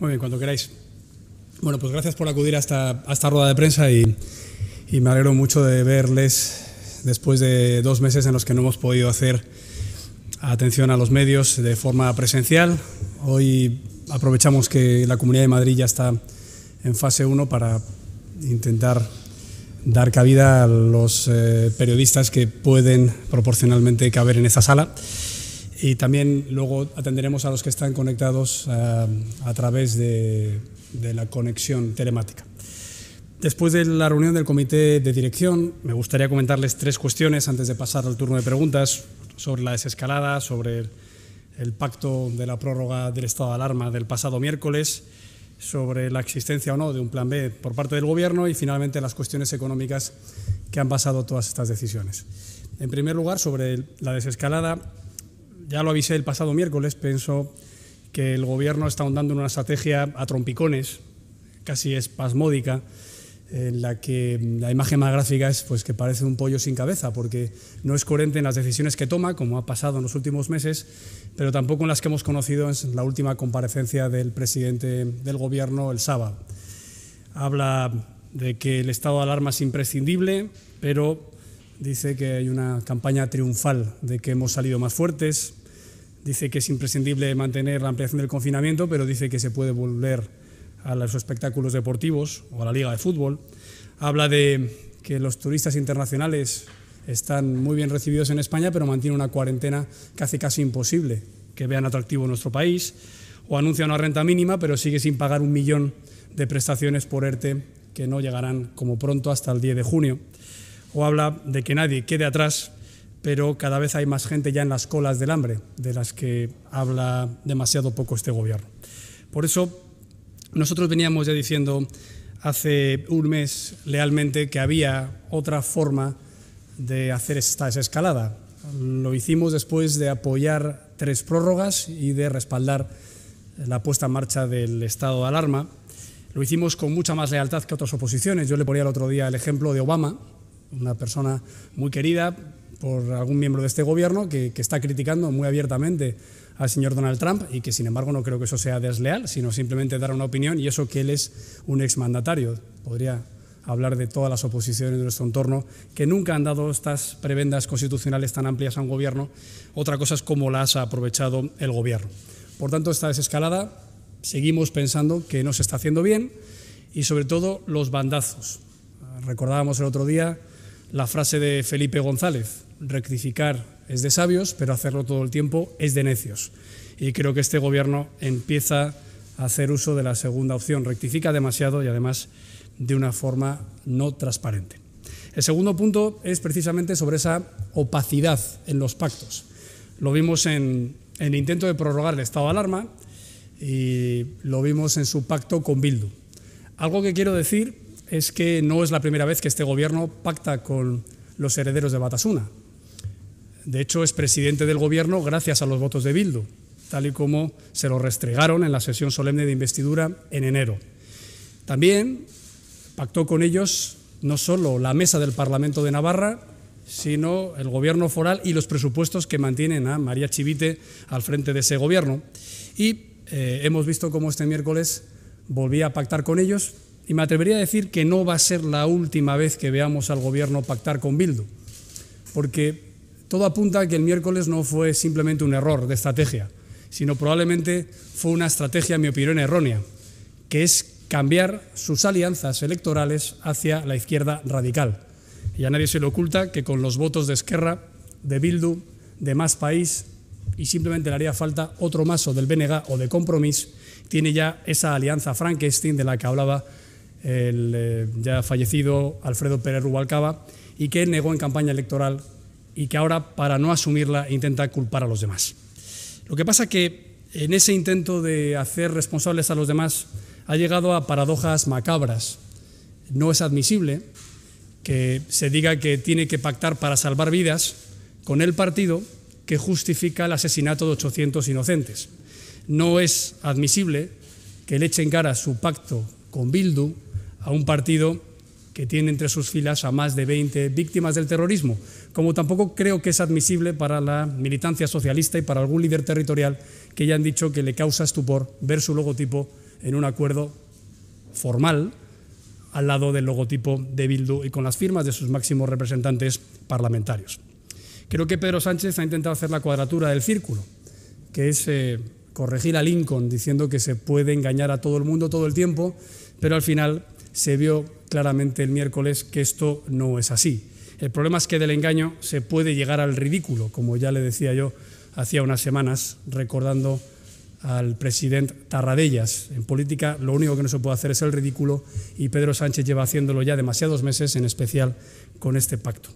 Muy bien, cuando queráis. Bueno, pues gracias por acudir a esta, rueda de prensa y, me alegro mucho de verles después de dos meses en los que no hemos podido hacer atención a los medios de forma presencial. Hoy aprovechamos que la Comunidad de Madrid ya está en fase 1 para intentar dar cabida a los eh, periodistas que pueden proporcionalmente caber en esta sala. Y también luego atenderemos a los que están conectados eh, a través de, la conexión telemática. Después de la reunión del comité de dirección, me gustaría comentarles tres cuestiones antes de pasar al turno de preguntas sobre la desescalada, sobre el pacto de la prórroga del estado de alarma del pasado miércoles, sobre la existencia o no de un plan B por parte del Gobierno y finalmente las cuestiones económicas que han basado todas estas decisiones. En primer lugar, sobre la desescalada, ya lo avisé el pasado miércoles, pienso que el gobierno está ahondando en una estrategia a trompicones, casi espasmódica, en la que la imagen más gráfica es pues, que parece un pollo sin cabeza, porque no es coherente en las decisiones que toma, como ha pasado en los últimos meses, pero tampoco en las que hemos conocido en la última comparecencia del presidente del gobierno el sábado. Habla de que el estado de alarma es imprescindible, pero dice que hay una campaña triunfal de que hemos salido más fuertes, dice que es imprescindible mantener la ampliación del confinamiento, pero dice que se puede volver a los espectáculos deportivos o a la liga de fútbol. Habla de que los turistas internacionales están muy bien recibidos en España, pero mantiene una cuarentena casi casi imposible que vean atractivo nuestro país, o anuncia una renta mínima, pero sigue sin pagar un millón de prestaciones por ERTE que no llegarán como pronto hasta el 10 de junio, o habla de que nadie quede atrás pero cada vez hay más gente ya en las colas del hambre, de las que habla demasiado poco este gobierno. Por eso, nosotros veníamos ya diciendo hace un mes lealmente que había otra forma de hacer esta escalada. Lo hicimos después de apoyar tres prórrogas y de respaldar la puesta en marcha del estado de alarma. Lo hicimos con mucha más lealtad que otras oposiciones. Yo le ponía el otro día el ejemplo de Obama, una persona muy querida, por algún miembro de este gobierno que, está criticando muy abiertamente al señor Donald Trump y que sin embargo no creo que eso sea desleal, sino simplemente dar una opinión y eso que él es un exmandatario. Podría hablar de todas las oposiciones de nuestro entorno que nunca han dado estas prebendas constitucionales tan amplias a un gobierno. Otra cosa es cómo las ha aprovechado el gobierno. Por tanto, esta desescalada seguimos pensando que no se está haciendo bien y sobre todo los bandazos. Recordábamos el otro día la frase de Felipe González, rectificar es de sabios, pero hacerlo todo el tiempo es de necios. Y creo que este gobierno empieza a hacer uso de la segunda opción. Rectifica demasiado y además de una forma no transparente. El segundo punto es precisamente sobre esa opacidad en los pactos. Lo vimos en, el intento de prorrogar el estado de alarma y lo vimos en su pacto con Bildu. Algo que quiero decir es que no es la primera vez que este gobierno pacta con los herederos de Batasuna. De hecho, es presidente del Gobierno gracias a los votos de Bildu, tal y como se lo restregaron en la sesión solemne de investidura en enero. También pactó con ellos no solo la mesa del Parlamento de Navarra, sino el gobierno foral y los presupuestos que mantienen a María Chivite al frente de ese gobierno. Y eh, hemos visto cómo este miércoles volvía a pactar con ellos y me atrevería a decir que no va a ser la última vez que veamos al gobierno pactar con Bildu, porque todo apunta a que el miércoles no fue simplemente un error de estrategia, sino probablemente fue una estrategia, en mi opinión, errónea, que es cambiar sus alianzas electorales hacia la izquierda radical. Y a nadie se le oculta que con los votos de Esquerra, de Bildu, de Más País, y simplemente le haría falta otro mazo del BNG o de Compromís, tiene ya esa alianza Frankenstein de la que hablaba el eh, ya fallecido Alfredo Pérez Rubalcaba y que negó en campaña electoral y que ahora para no asumirla intenta culpar a los demás. Lo que pasa es que en ese intento de hacer responsables a los demás ha llegado a paradojas macabras. No es admisible que se diga que tiene que pactar para salvar vidas con el partido que justifica el asesinato de 800 inocentes. No es admisible que le echen cara su pacto con Bildu a un partido que tiene entre sus filas a más de 20 víctimas del terrorismo como tampoco creo que es admisible para la militancia socialista y para algún líder territorial que ya han dicho que le causa estupor ver su logotipo en un acuerdo formal al lado del logotipo de Bildu y con las firmas de sus máximos representantes parlamentarios. Creo que Pedro Sánchez ha intentado hacer la cuadratura del círculo, que es eh, corregir a Lincoln diciendo que se puede engañar a todo el mundo todo el tiempo, pero al final se vio claramente el miércoles que esto no es así. El problema es que del engaño se puede llegar al ridículo, como ya le decía yo hacía unas semanas, recordando al presidente Tarradellas. En política lo único que no se puede hacer es el ridículo y Pedro Sánchez lleva haciéndolo ya demasiados meses, en especial con este pacto.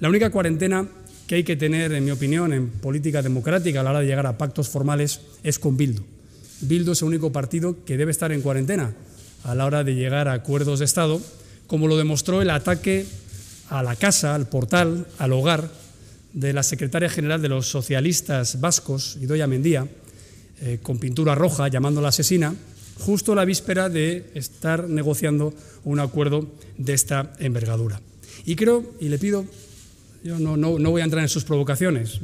La única cuarentena que hay que tener, en mi opinión, en política democrática a la hora de llegar a pactos formales es con Bildu. Bildu es el único partido que debe estar en cuarentena a la hora de llegar a acuerdos de Estado, como lo demostró el ataque a la casa, al portal, al hogar de la secretaria general de los socialistas vascos, Idoya Mendía, eh, con pintura roja, llamándola asesina, justo la víspera de estar negociando un acuerdo de esta envergadura. Y creo, y le pido, yo no, no, voy a entrar en sus provocaciones,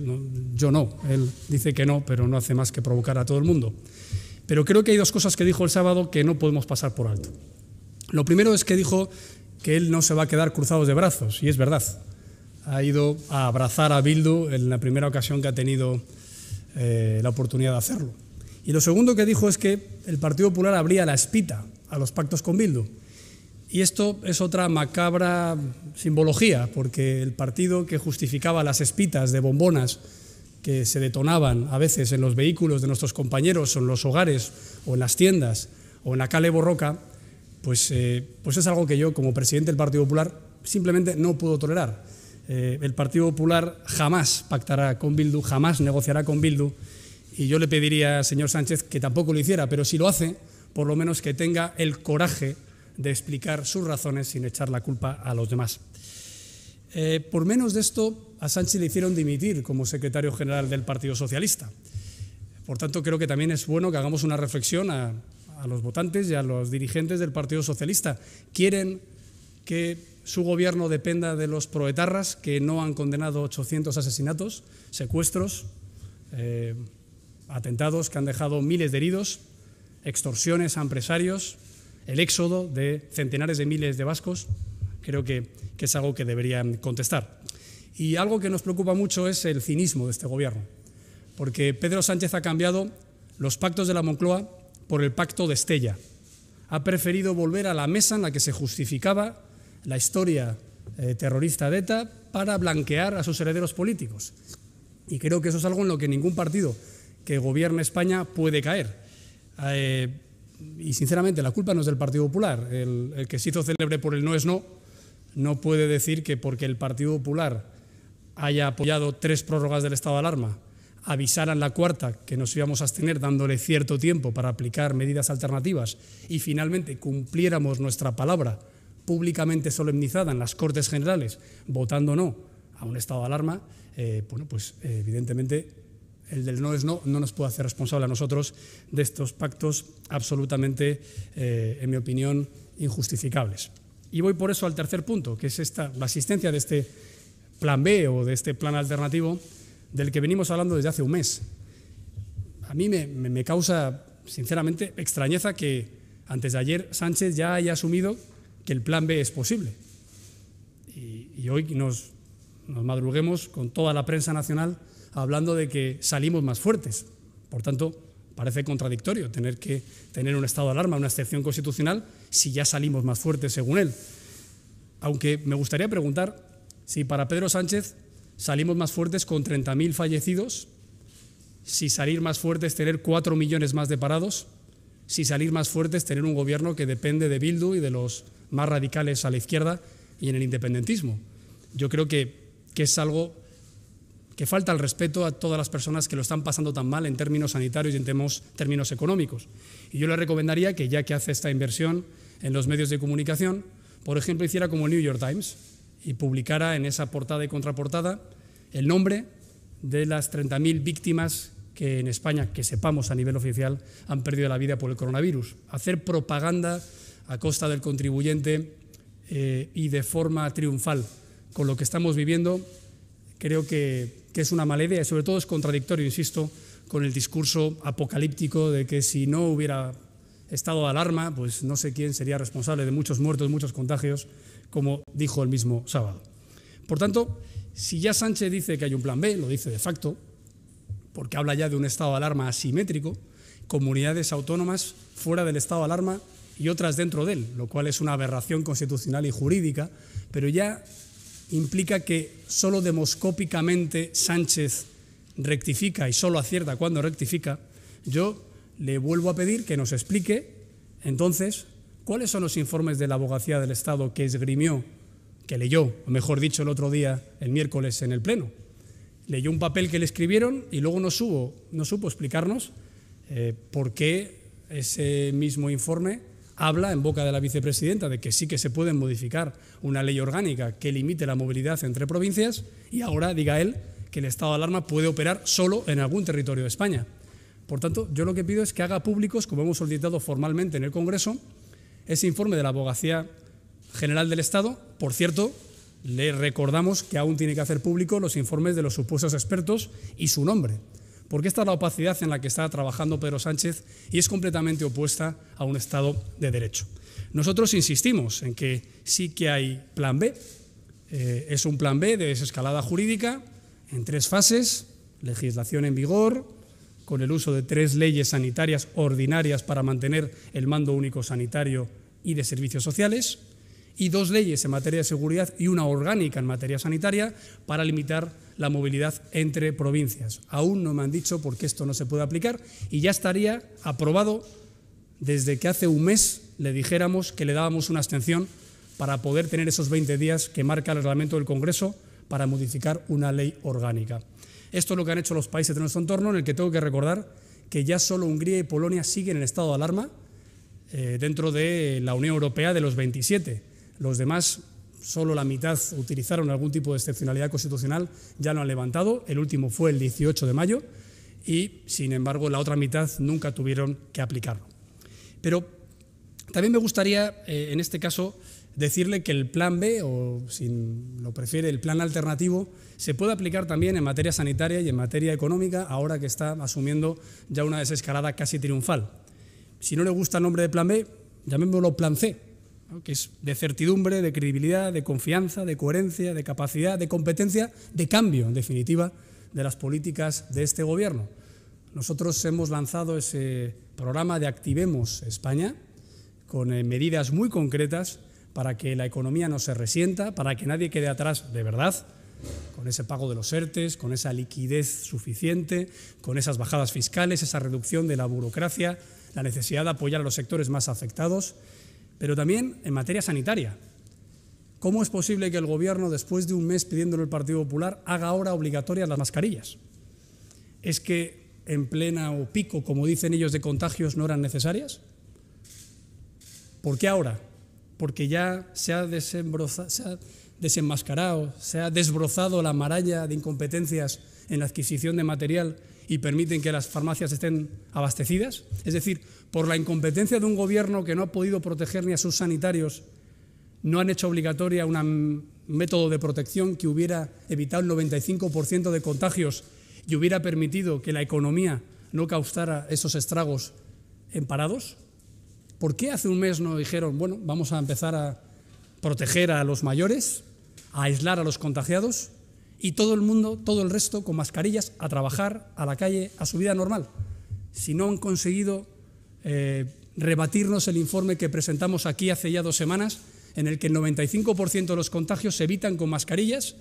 yo no, él dice que no, pero no hace más que provocar a todo el mundo. Pero creo que hay dos cosas que dijo el sábado que no podemos pasar por alto. Lo primero es que dijo que él no se va a quedar cruzados de brazos, y es verdad. Ha ido a abrazar a Bildu en la primera ocasión que ha tenido eh, la oportunidad de hacerlo. Y lo segundo que dijo es que el Partido Popular abría la espita a los pactos con Bildu. Y esto es otra macabra simbología, porque el partido que justificaba las espitas de bombonas que se detonaban a veces en los vehículos de nuestros compañeros, o en los hogares, o en las tiendas, o en la calle Borroca, pues, eh, pues, es algo que yo como presidente del Partido Popular simplemente no puedo tolerar. Eh, el Partido Popular jamás pactará con Bildu, jamás negociará con Bildu y yo le pediría al señor Sánchez que tampoco lo hiciera, pero si lo hace, por lo menos que tenga el coraje de explicar sus razones sin echar la culpa a los demás. Eh, por menos de esto, a Sánchez le hicieron dimitir como secretario general del Partido Socialista. Por tanto, creo que también es bueno que hagamos una reflexión a, a los votantes y a los dirigentes del Partido Socialista. Quieren que su gobierno dependa de los proetarras que no han condenado 800 asesinatos, secuestros, eh, atentados que han dejado miles de heridos, extorsiones a empresarios, el éxodo de centenares de miles de vascos. Creo que, que es algo que deberían contestar. Y algo que nos preocupa mucho es el cinismo de este gobierno, porque Pedro Sánchez ha cambiado los pactos de la Moncloa por el pacto de Estella. Ha preferido volver a la mesa en la que se justificaba la historia eh, terrorista de ETA para blanquear a sus herederos políticos. Y creo que eso es algo en lo que ningún partido que gobierne España puede caer. Eh, y sinceramente, la culpa no es del Partido Popular. El, el, que se hizo célebre por el no es no, no puede decir que porque el Partido Popular haya apoyado tres prórrogas del estado de alarma avisaran la cuarta que nos íbamos a abstener dándole cierto tiempo para aplicar medidas alternativas y finalmente cumpliéramos nuestra palabra públicamente solemnizada en las Cortes Generales, votando no a un estado de alarma, eh, bueno, pues eh, evidentemente el del no es no no nos puede hacer responsable a nosotros de estos pactos absolutamente, eh, en mi opinión, injustificables. Y voy por eso al tercer punto, que es esta, la asistencia de este plan B o de este plan alternativo del que venimos hablando desde hace un mes. A mí me, causa, sinceramente, extrañeza que antes de ayer Sánchez ya haya asumido que el plan B es posible. Y, hoy nos, nos madruguemos con toda la prensa nacional hablando de que salimos más fuertes. Por tanto, parece contradictorio tener que tener un estado de alarma, una excepción constitucional, si ya salimos más fuertes, según él. Aunque me gustaría preguntar si para Pedro Sánchez Salimos más fuertes con 30.000 fallecidos. Si salir más fuertes, tener 4 millones más de parados. Si salir más fuertes, tener un gobierno que depende de Bildu y de los más radicales a la izquierda y en el independentismo. Yo creo que, es algo que falta el respeto a todas las personas que lo están pasando tan mal en términos sanitarios y en términos económicos. Y yo le recomendaría que, ya que hace esta inversión en los medios de comunicación, por ejemplo, hiciera como el New York Times, y publicara en esa portada y contraportada el nombre de las 30.000 víctimas que en España, que sepamos a nivel oficial, han perdido la vida por el coronavirus. Hacer propaganda a costa del contribuyente eh, y de forma triunfal con lo que estamos viviendo, creo que, es una mala y sobre todo es contradictorio, insisto, con el discurso apocalíptico de que si no hubiera estado de alarma, pues no sé quién sería responsable de muchos muertos, muchos contagios como dijo el mismo sábado. Por tanto, si ya Sánchez dice que hay un plan B, lo dice de facto, porque habla ya de un estado de alarma asimétrico, comunidades autónomas fuera del estado de alarma y otras dentro de él, lo cual es una aberración constitucional y jurídica, pero ya implica que solo demoscópicamente Sánchez rectifica y solo acierta cuando rectifica, yo le vuelvo a pedir que nos explique entonces ¿Cuáles son los informes de la abogacía del Estado que esgrimió, que leyó, o mejor dicho, el otro día, el miércoles, en el Pleno? Leyó un papel que le escribieron y luego no, no supo explicarnos eh, por qué ese mismo informe habla en boca de la vicepresidenta de que sí que se puede modificar una ley orgánica que limite la movilidad entre provincias y ahora diga él que el estado de alarma puede operar solo en algún territorio de España. Por tanto, yo lo que pido es que haga públicos, como hemos solicitado formalmente en el Congreso, ese informe de la Abogacía General del Estado, por cierto, le recordamos que aún tiene que hacer público los informes de los supuestos expertos y su nombre, porque esta es la opacidad en la que está trabajando Pedro Sánchez y es completamente opuesta a un Estado de Derecho. Nosotros insistimos en que sí que hay plan B, eh, es un plan B de desescalada jurídica en tres fases, legislación en vigor, con el uso de tres leyes sanitarias ordinarias para mantener el mando único sanitario y de servicios sociales, y dos leyes en materia de seguridad y una orgánica en materia sanitaria para limitar la movilidad entre provincias. Aún no me han dicho por qué esto no se puede aplicar y ya estaría aprobado desde que hace un mes le dijéramos que le dábamos una abstención para poder tener esos 20 días que marca el reglamento del Congreso para modificar una ley orgánica. Esto es lo que han hecho los países de nuestro entorno, en el que tengo que recordar que ya solo Hungría y Polonia siguen en estado de alarma eh, dentro de la Unión Europea de los 27. Los demás, solo la mitad utilizaron algún tipo de excepcionalidad constitucional, ya lo han levantado. El último fue el 18 de mayo y, sin embargo, la otra mitad nunca tuvieron que aplicarlo. Pero también me gustaría, eh, en este caso, decirle que el plan B, o si lo prefiere, el plan alternativo, se puede aplicar también en materia sanitaria y en materia económica, ahora que está asumiendo ya una desescalada casi triunfal. Si no le gusta el nombre de plan B, llamémoslo plan C, que es de certidumbre, de credibilidad, de confianza, de coherencia, de capacidad, de competencia, de cambio, en definitiva, de las políticas de este gobierno. Nosotros hemos lanzado ese programa de Activemos España con eh, medidas muy concretas para que la economía no se resienta, para que nadie quede atrás de verdad, con ese pago de los ERTES, con esa liquidez suficiente, con esas bajadas fiscales, esa reducción de la burocracia, la necesidad de apoyar a los sectores más afectados, pero también en materia sanitaria. ¿Cómo es posible que el Gobierno, después de un mes pidiéndolo el Partido Popular, haga ahora obligatorias las mascarillas? ¿Es que en plena o pico, como dicen ellos, de contagios no eran necesarias? ¿Por qué ahora? porque ya se ha, desenmascarado, se ha desbrozado la maraña de incompetencias en la adquisición de material y permiten que las farmacias estén abastecidas. Es decir, por la incompetencia de un gobierno que no ha podido proteger ni a sus sanitarios, no han hecho obligatoria un método de protección que hubiera evitado el 95% de contagios y hubiera permitido que la economía no causara esos estragos en parados. ¿Por qué hace un mes no dijeron, bueno, vamos a empezar a proteger a los mayores, a aislar a los contagiados y todo el mundo, todo el resto con mascarillas, a trabajar, a la calle, a su vida normal? Si no han conseguido eh, rebatirnos el informe que presentamos aquí hace ya dos semanas, en el que el 95% de los contagios se evitan con mascarillas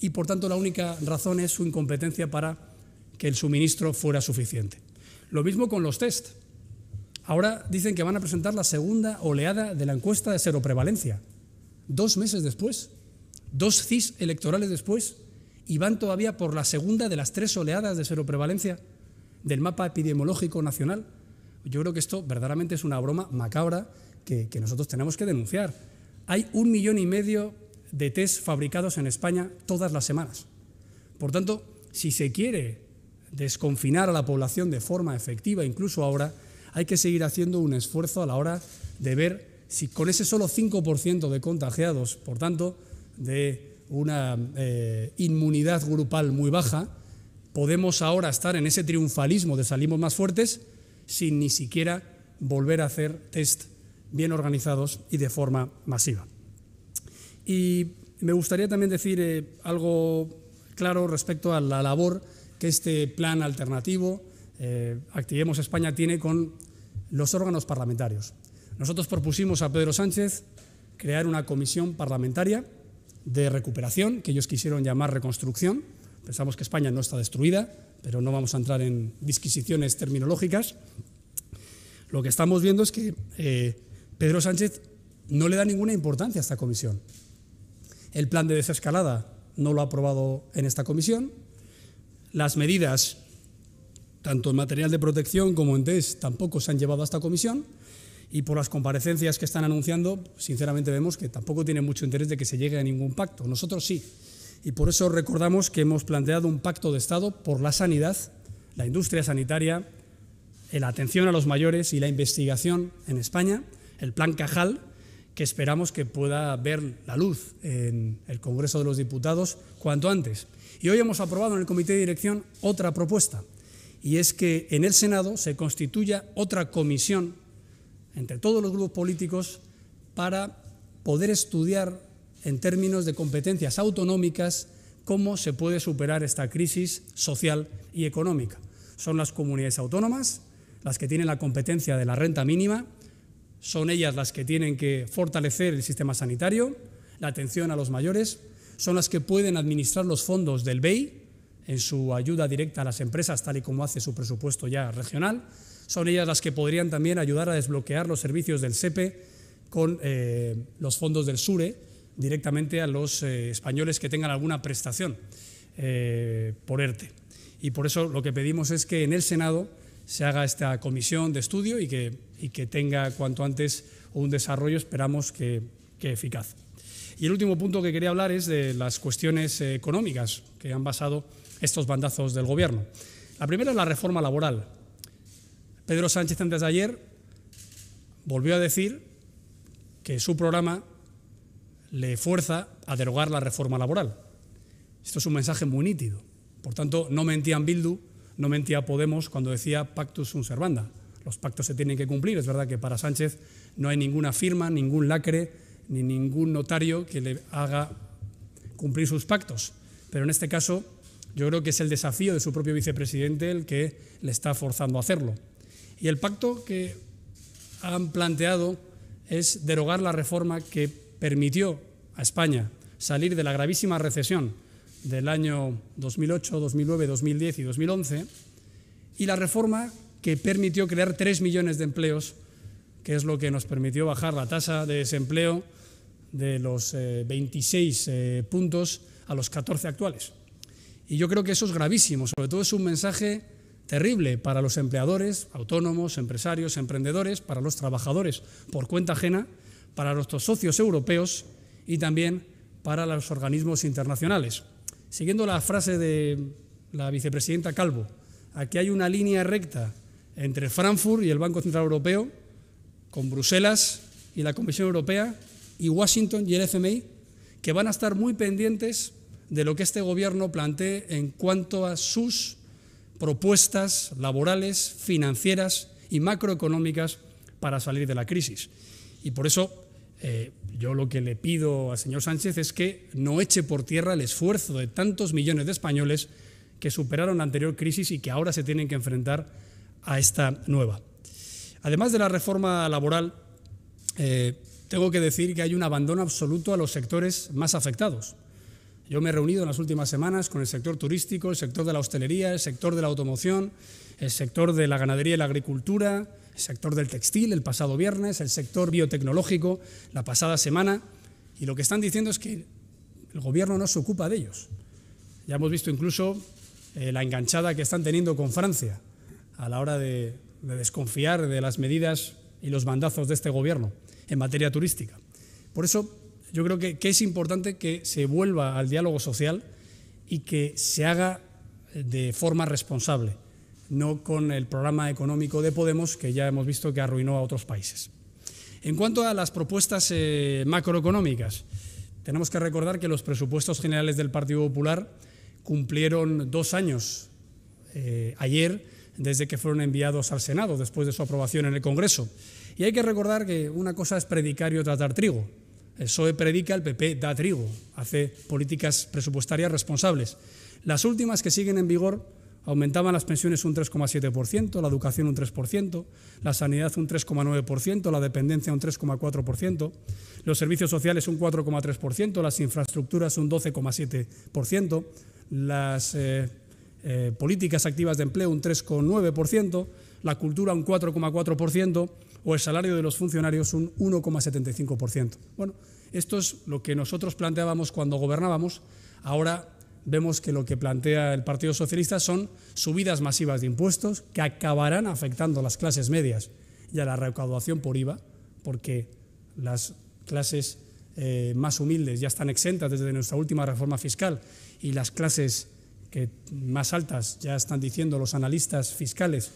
y por tanto la única razón es su incompetencia para que el suministro fuera suficiente. Lo mismo con los test. Ahora dicen que van a presentar la segunda oleada de la encuesta de seroprevalencia. Dos meses después, dos CIS electorales después, y van todavía por la segunda de las tres oleadas de seroprevalencia del mapa epidemiológico nacional. Yo creo que esto verdaderamente es una broma macabra que, nosotros tenemos que denunciar. Hay un millón y medio de test fabricados en España todas las semanas. Por tanto, si se quiere desconfinar a la población de forma efectiva, incluso ahora, hay que seguir haciendo un esfuerzo a la hora de ver si con ese solo 5% de contagiados, por tanto, de una eh, inmunidad grupal muy baja, podemos ahora estar en ese triunfalismo de salimos más fuertes sin ni siquiera volver a hacer test bien organizados y de forma masiva. Y me gustaría también decir eh, algo claro respecto a la labor que este plan alternativo, eh, Activemos España tiene con los órganos parlamentarios. Nosotros propusimos a Pedro Sánchez crear una comisión parlamentaria de recuperación, que ellos quisieron llamar reconstrucción. Pensamos que España no está destruida, pero no vamos a entrar en disquisiciones terminológicas. Lo que estamos viendo es que eh, Pedro Sánchez no le da ninguna importancia a esta comisión. El plan de desescalada no lo ha aprobado en esta comisión. Las medidas tanto en material de protección como en test tampoco se han llevado a esta comisión y por las comparecencias que están anunciando, sinceramente vemos que tampoco tiene mucho interés de que se llegue a ningún pacto. Nosotros sí. Y por eso recordamos que hemos planteado un pacto de Estado por la sanidad, la industria sanitaria, la atención a los mayores y la investigación en España, el plan Cajal, que esperamos que pueda ver la luz en el Congreso de los Diputados cuanto antes. Y hoy hemos aprobado en el Comité de Dirección otra propuesta y es que en el Senado se constituya otra comisión entre todos los grupos políticos para poder estudiar en términos de competencias autonómicas cómo se puede superar esta crisis social y económica. Son las comunidades autónomas las que tienen la competencia de la renta mínima, son ellas las que tienen que fortalecer el sistema sanitario, la atención a los mayores, son las que pueden administrar los fondos del BEI, en su ayuda directa a las empresas, tal y como hace su presupuesto ya regional. Son ellas las que podrían también ayudar a desbloquear los servicios del SEPE e con eh, los fondos del SURE directamente a los eh, españoles que tengan alguna prestación eh, por ERTE. E. Y por eso lo que pedimos es que en el Senado se haga esta comisión de estudio y que, y que tenga cuanto antes un desarrollo, esperamos que, que eficaz. Y el último punto que quería hablar es de las cuestiones económicas que han basado estos bandazos del gobierno. La primera es la reforma laboral. Pedro Sánchez antes de ayer volvió a decir que su programa le fuerza a derogar la reforma laboral. Esto es un mensaje muy nítido. Por tanto, no mentía mentían Bildu, no mentía Podemos cuando decía pactus un servanda. Los pactos se tienen que cumplir. Es verdad que para Sánchez no hay ninguna firma, ningún lacre, ni ningún notario que le haga cumplir sus pactos. Pero en este caso yo creo que es el desafío de su propio vicepresidente el que le está forzando a hacerlo. Y el pacto que han planteado es derogar la reforma que permitió a España salir de la gravísima recesión del año 2008, 2009, 2010 y 2011 y la reforma que permitió crear 3 millones de empleos, que es lo que nos permitió bajar la tasa de desempleo de los 26 eh, eh, puntos a los 14 actuales. Y yo creo que eso es gravísimo, sobre todo es un mensaje terrible para los empleadores, autónomos, empresarios, emprendedores, para los trabajadores por cuenta ajena, para nuestros socios europeos y también para los organismos internacionales. Siguiendo la frase de la vicepresidenta Calvo, aquí hay una línea recta entre Frankfurt y el Banco Central Europeo, con Bruselas y la Comisión Europea, y Washington y el FMI, que van a estar muy pendientes de lo que este gobierno plantee en cuanto a sus propuestas laborales, financieras y macroeconómicas para salir de la crisis. Y por eso eh, yo lo que le pido al señor Sánchez es que no eche por tierra el esfuerzo de tantos millones de españoles que superaron la anterior crisis y que ahora se tienen que enfrentar a esta nueva. Además de la reforma laboral, eh, tengo que decir que hay un abandono absoluto a los sectores más afectados. Yo me he reunido en las últimas semanas con el sector turístico, el sector de la hostelería, el sector de la automoción, el sector de la ganadería y la agricultura, el sector del textil el pasado viernes, el sector biotecnológico la pasada semana, y lo que están diciendo es que el gobierno no se ocupa de ellos. Ya hemos visto incluso eh, la enganchada que están teniendo con Francia a la hora de, desconfiar de las medidas y los bandazos de este gobierno en materia turística. Por eso yo creo que, es importante que se vuelva al diálogo social y que se haga de forma responsable, no con el programa económico de Podemos que ya hemos visto que arruinó a otros países. En cuanto a las propuestas eh, macroeconómicas, tenemos que recordar que los presupuestos generales del Partido Popular cumplieron dos años eh, ayer desde que fueron enviados al Senado, después de su aprobación en el Congreso. Y hay que recordar que una cosa es predicar y otra tratar trigo. El e predica, el PP da trigo, hace políticas presupuestarias responsables. Las últimas que siguen en vigor aumentaban las pensiones un 3,7%, la educación un 3%, la sanidad un 3,9%, la dependencia un 3,4%, los servicios sociales un 4,3%, las infraestructuras un 12,7%, las eh, eh, políticas activas de empleo un 3,9%, la cultura un 4,4%, o el salario de los funcionarios un 1,75%. Bueno, esto es lo que nosotros planteábamos cuando gobernábamos. Ahora vemos que lo que plantea el Partido Socialista son subidas masivas de impuestos que acabarán afectando a las clases medias y a la recaudación por IVA, porque las clases eh, más humildes ya están exentas desde nuestra última reforma fiscal y las clases más altas ya están diciendo los analistas fiscales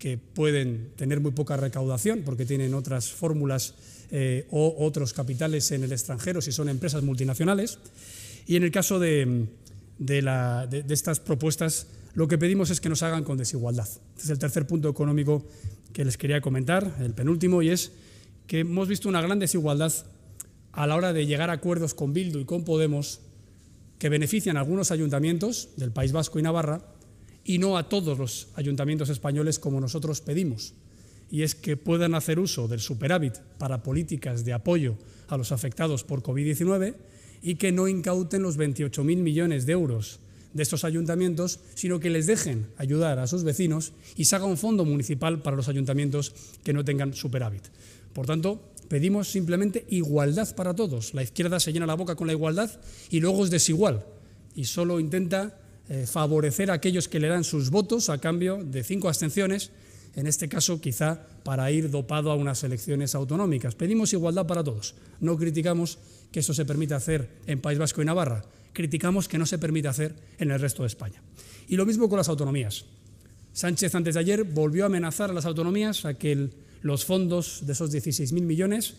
que pueden tener muy poca recaudación porque tienen otras fórmulas eh, o otros capitales en el extranjero si son empresas multinacionales. Y en el caso de, estas propuestas, lo que pedimos es que nos hagan con desigualdad. Este es el tercer punto económico que les quería comentar, el penúltimo, y es que hemos visto una gran desigualdad a la hora de llegar a acuerdos con Bildu y con Podemos que benefician a algunos ayuntamientos del País Vasco y Navarra y no a todos los ayuntamientos españoles como nosotros pedimos, y es que puedan hacer uso del superávit para políticas de apoyo a los afectados por COVID-19 y que no incauten los 28.000 millones de euros de estos ayuntamientos, sino que les dejen ayudar a sus vecinos y se haga un fondo municipal para los ayuntamientos que no tengan superávit. Por tanto, pedimos simplemente igualdad para todos. La izquierda se llena la boca con la igualdad y luego es desigual y solo intenta eh, favorecer a aquellos que le dan sus votos a cambio de cinco abstenciones, en este caso quizá para ir dopado a unas elecciones autonómicas. Pedimos igualdad para todos. No criticamos que eso se permita hacer en País Vasco y Navarra, criticamos que no se permite hacer en el resto de España. Y lo mismo con las autonomías. Sánchez antes de ayer volvió a amenazar a las autonomías a que los fondos de esos 16.000 millones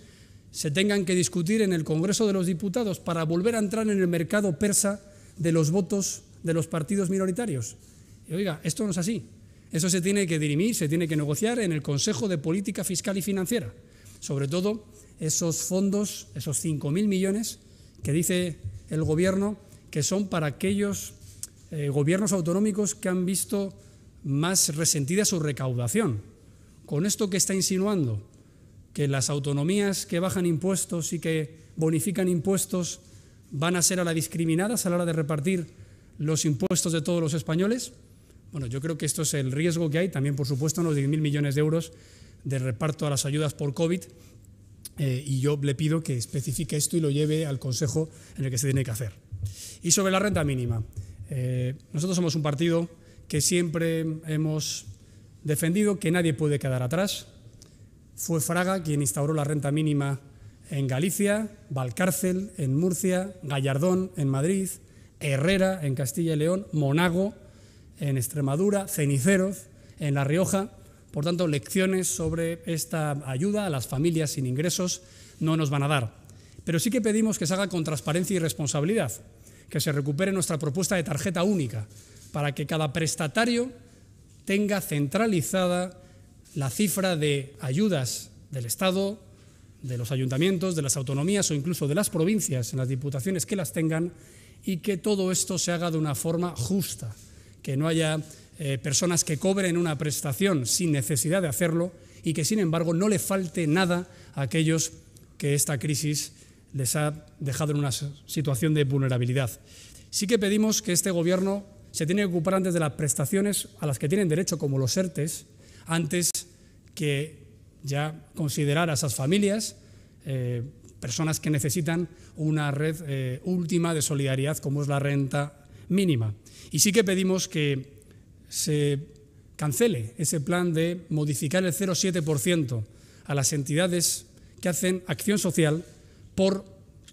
se tengan que discutir en el Congreso de los Diputados para volver a entrar en el mercado persa de los votos de los partidos minoritarios. Y, oiga, esto no es así. Eso se tiene que dirimir, se tiene que negociar en el Consejo de Política Fiscal y Financiera. Sobre todo esos fondos, esos 5.000 millones que dice el Gobierno que son para aquellos eh, gobiernos autonómicos que han visto más resentida su recaudación. Con esto que está insinuando, que las autonomías que bajan impuestos y que bonifican impuestos van a ser a la discriminadas a la hora de repartir los impuestos de todos los españoles? Bueno, yo creo que esto es el riesgo que hay, también por supuesto en los 10.000 millones de euros de reparto a las ayudas por COVID, eh, y yo le pido que especifique esto y lo lleve al Consejo en el que se tiene que hacer. Y sobre la renta mínima, eh, nosotros somos un partido que siempre hemos defendido que nadie puede quedar atrás. Fue Fraga quien instauró la renta mínima en Galicia, Valcárcel en Murcia, Gallardón en Madrid, Herrera en Castilla y León, Monago en Extremadura, Ceniceros en La Rioja. Por tanto, lecciones sobre esta ayuda a las familias sin ingresos no nos van a dar. Pero sí que pedimos que se haga con transparencia y responsabilidad, que se recupere nuestra propuesta de tarjeta única, para que cada prestatario tenga centralizada la cifra de ayudas del Estado, de los ayuntamientos, de las autonomías o incluso de las provincias, en las diputaciones que las tengan, y que todo esto se haga de una forma justa, que no haya eh, personas que cobren una prestación sin necesidad de hacerlo y que sin embargo no le falte nada a aquellos que esta crisis les ha dejado en una situación de vulnerabilidad. Sí que pedimos que este gobierno se tiene que ocupar antes de las prestaciones a las que tienen derecho, como los ERTES, antes que ya considerar a esas familias eh, personas que necesitan una red eh, última de solidaridad como es la renta mínima. Y sí que pedimos que se cancele ese plan de modificar el 0,7% a las entidades que hacen acción social por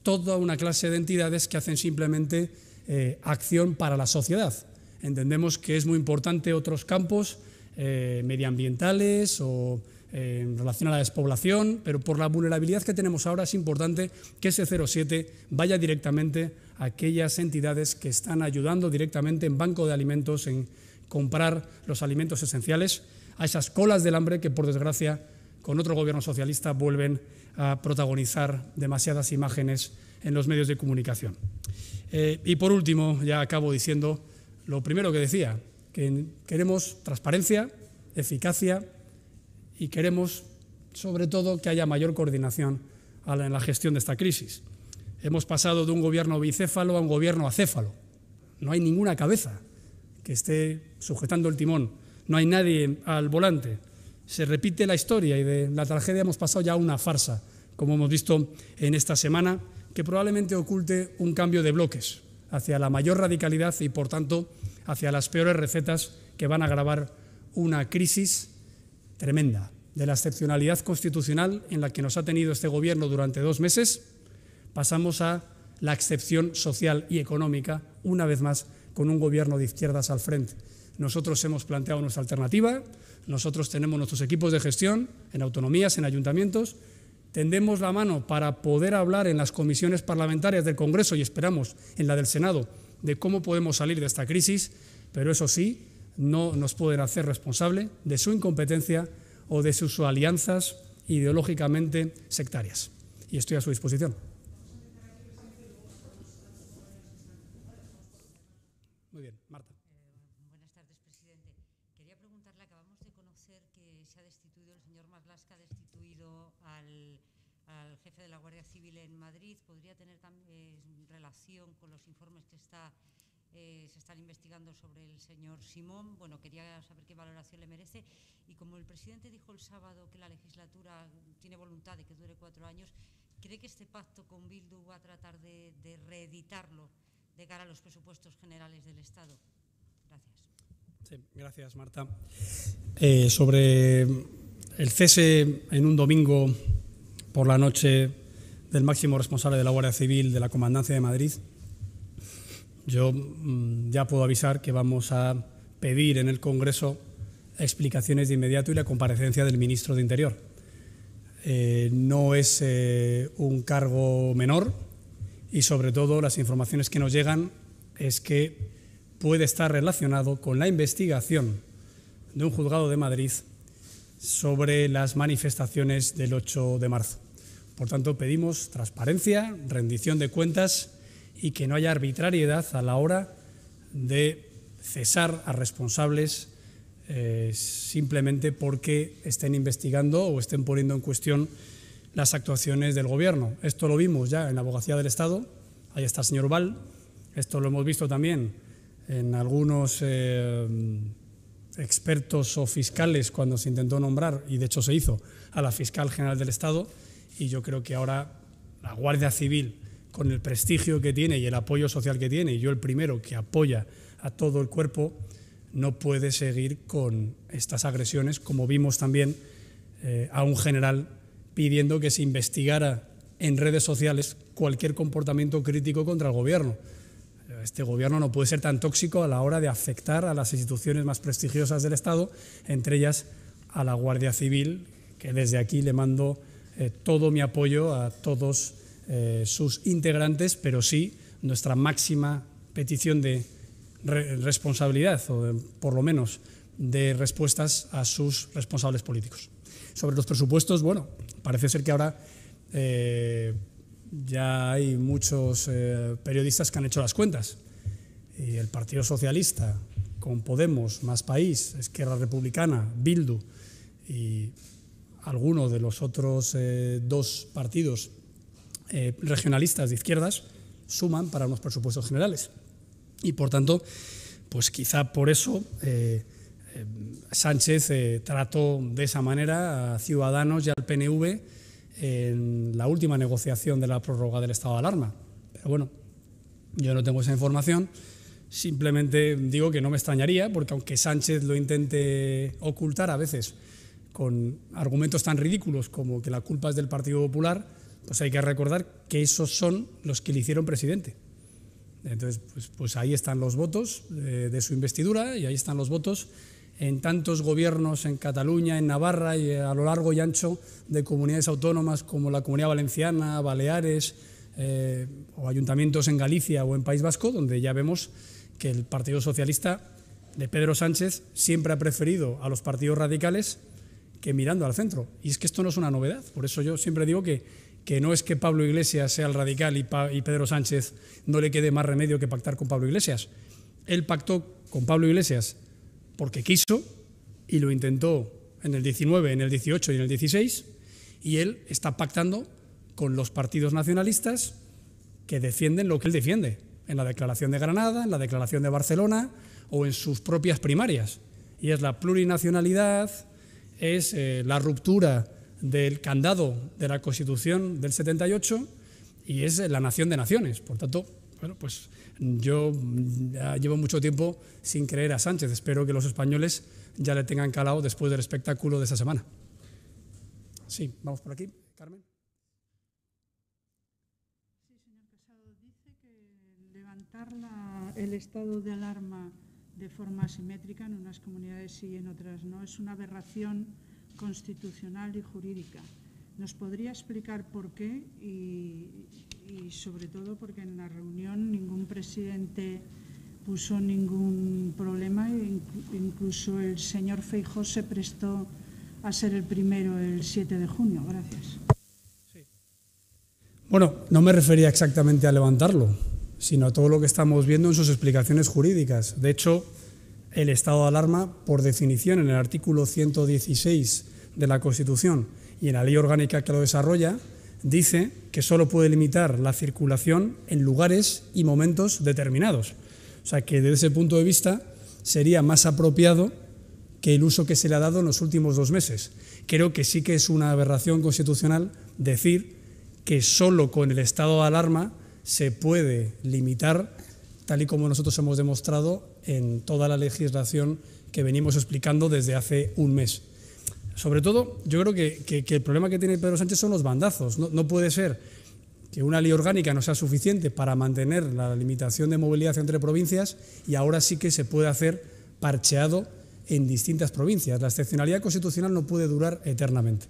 toda una clase de entidades que hacen simplemente eh, acción para la sociedad. Entendemos que es muy importante otros campos eh, medioambientales o en relación a la despoblación, pero por la vulnerabilidad que tenemos ahora es importante que ese 0,7 vaya directamente a aquellas entidades que están ayudando directamente en banco de alimentos, en comprar los alimentos esenciales, a esas colas del hambre que por desgracia con otro gobierno socialista vuelven a protagonizar demasiadas imágenes en los medios de comunicación. Eh, y por último, ya acabo diciendo lo primero que decía, que queremos transparencia, eficacia y queremos, sobre todo, que haya mayor coordinación en la gestión de esta crisis. Hemos pasado de un gobierno bicéfalo a un gobierno acéfalo. No hay ninguna cabeza que esté sujetando el timón, no hay nadie al volante. Se repite la historia y de la tragedia hemos pasado ya a una farsa, como hemos visto en esta semana, que probablemente oculte un cambio de bloques hacia la mayor radicalidad y, por tanto, hacia las peores recetas que van a agravar una crisis tremenda de la excepcionalidad constitucional en la que nos ha tenido este Gobierno durante dos meses, pasamos a la excepción social y económica, una vez más, con un Gobierno de izquierdas al frente. Nosotros hemos planteado nuestra alternativa, nosotros tenemos nuestros equipos de gestión en autonomías, en ayuntamientos, tendemos la mano para poder hablar en las comisiones parlamentarias del Congreso y esperamos en la del Senado de cómo podemos salir de esta crisis, pero eso sí, no nos pueden hacer responsable de su incompetencia o de sus alianzas ideológicamente sectarias. Y estoy a su disposición. Muy bien, Marta. buenas tardes, presidente. Quería preguntarle, acabamos de conocer que se ha destituido, el señor Marlasca ha destituido al, jefe de la Guardia Civil en Madrid. ¿Podría tener también relación con los informes que está eh, se están investigando sobre el señor Simón. Bueno, quería saber qué valoración le merece. Y como el presidente dijo el sábado que la legislatura tiene voluntad de que dure cuatro años, ¿cree que este pacto con Bildu va a tratar de, reeditarlo de cara a los presupuestos generales del Estado? Gracias. gracias, Marta. Eh, sobre el cese en un domingo por la noche del máximo responsable de la Guardia Civil de la Comandancia de Madrid, yo mm, ya puedo avisar que vamos a pedir en el Congreso explicaciones de inmediato y la comparecencia del ministro de Interior. Eh, no es eh, un cargo menor y sobre todo las informaciones que nos llegan es que puede estar relacionado con la investigación de un juzgado de Madrid sobre las manifestaciones del 8 de marzo. Por tanto, pedimos transparencia, rendición de cuentas y que no haya arbitrariedad a la hora de cesar a responsables eh, simplemente porque estén investigando o estén poniendo en cuestión las actuaciones del Gobierno. Esto lo vimos ya en la abogacía del Estado, ahí está el señor Val, esto lo hemos visto también en algunos eh, expertos o fiscales cuando se intentó nombrar, y de hecho se hizo, a la fiscal general del Estado, y yo creo que ahora la Guardia Civil con el prestigio que tiene y el apoyo social que tiene, y yo el primero que apoya a todo el cuerpo, no puede seguir con estas agresiones, como vimos también eh, a un general pidiendo que se investigara en redes sociales cualquier comportamiento crítico contra el gobierno. Este gobierno no puede ser tan tóxico a la hora de afectar a las instituciones más prestigiosas del Estado, entre ellas a la Guardia Civil, que desde aquí le mando eh, todo mi apoyo a todos eh, sus integrantes, pero sí nuestra máxima petición de responsabilidad, o por lo menos de respuestas a sus responsables políticos. Sobre los presupuestos, bueno, parece ser que ahora eh, ya hay muchos eh, periodistas que han hecho las cuentas. el Partido Socialista, con Podemos, Más País, Esquerra Republicana, Bildu y algunos de los otros dos partidos eh, regionalistas de izquierdas suman para unos presupuestos generales. Y por tanto, pues quizá por eso eh, eh, Sánchez trató de esa manera a Ciudadanos y al PNV en la última negociación de la prórroga del estado de alarma. Pero bueno, yo no tengo esa información. Simplemente digo que no me extrañaría, porque aunque Sánchez lo intente ocultar a veces con argumentos tan ridículos como que la culpa es del Partido Popular, pues hay que recordar que esos son los que le hicieron presidente. Entonces, pues, pues ahí están los votos eh, de, su investidura y ahí están los votos en tantos gobiernos en Cataluña, en Navarra y eh, a lo largo y ancho de comunidades autónomas como la Comunidad Valenciana, Baleares eh, o ayuntamientos en Galicia o en País Vasco, donde ya vemos que el Partido Socialista de Pedro Sánchez siempre ha preferido a los partidos radicales que mirando al centro. Y es que esto no es una novedad, por eso yo siempre digo que que no es que Pablo Iglesias sea el radical y, Pedro Sánchez no le quede más remedio que pactar con Pablo Iglesias. Él pactó con Pablo Iglesias porque quiso y lo intentó en el 19, en el 18 y en el 16, y él está pactando con los partidos nacionalistas que defienden lo que él defiende, en la Declaración de Granada, en la Declaración de Barcelona o en sus propias primarias. Y es la plurinacionalidad, es eh, la ruptura del candado de la Constitución del 78 y es la nación de naciones. Por tanto, bueno, pues yo llevo mucho tiempo sin creer a Sánchez. Espero que los españoles ya le tengan calado después del espectáculo de esa semana. Sí, vamos por aquí, Carmen. Sí, señor Casado, dice que levantar el estado de alarma de forma asimétrica en unas comunidades y en otras no es una aberración constitucional y jurídica. ¿Nos podría explicar por qué y, sobre todo porque en la reunión ningún presidente puso ningún problema, e incluso el señor Feijó se prestó a ser el primero el 7 de junio. Gracias. Bueno, no me refería exactamente a levantarlo, sino a todo lo que estamos viendo en sus explicaciones jurídicas. De hecho, el estado de alarma por definición en el artículo 116 de la Constitución y en la ley orgánica que lo desarrolla, dice que solo puede limitar la circulación en lugares y momentos determinados. O sea que desde ese punto de vista sería más apropiado que el uso que se le ha dado en los últimos dos meses. Creo que sí que es una aberración constitucional decir que solo con el estado de alarma se puede limitar, tal y como nosotros hemos demostrado, en toda la legislación que venimos explicando desde hace un mes. Sobre todo, yo creo que, el problema que tiene Pedro Sánchez son los bandazos. No, no, puede ser que una ley orgánica no sea suficiente para mantener la limitación de movilidad entre provincias y ahora sí que se puede hacer parcheado en distintas provincias. La excepcionalidad constitucional no puede durar eternamente.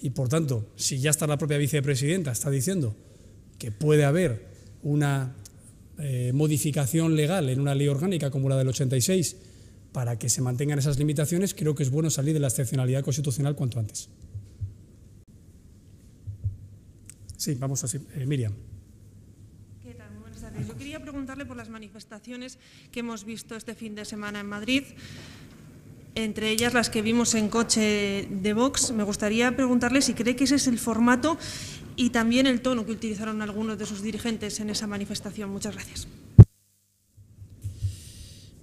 Y por tanto, si ya está la propia vicepresidenta, está diciendo que puede haber una eh, modificación legal en una ley orgánica como la del 86 para que se mantengan esas limitaciones, creo que es bueno salir de la excepcionalidad constitucional cuanto antes. Sí, vamos a... Eh, Miriam. Yo quería preguntarle por las manifestaciones que hemos visto este fin de semana en Madrid entre ellas las que vimos en coche de Vox. Me gustaría preguntarle si cree que ese es el formato y también el tono que utilizaron algunos de sus dirigentes en esa manifestación. Muchas gracias.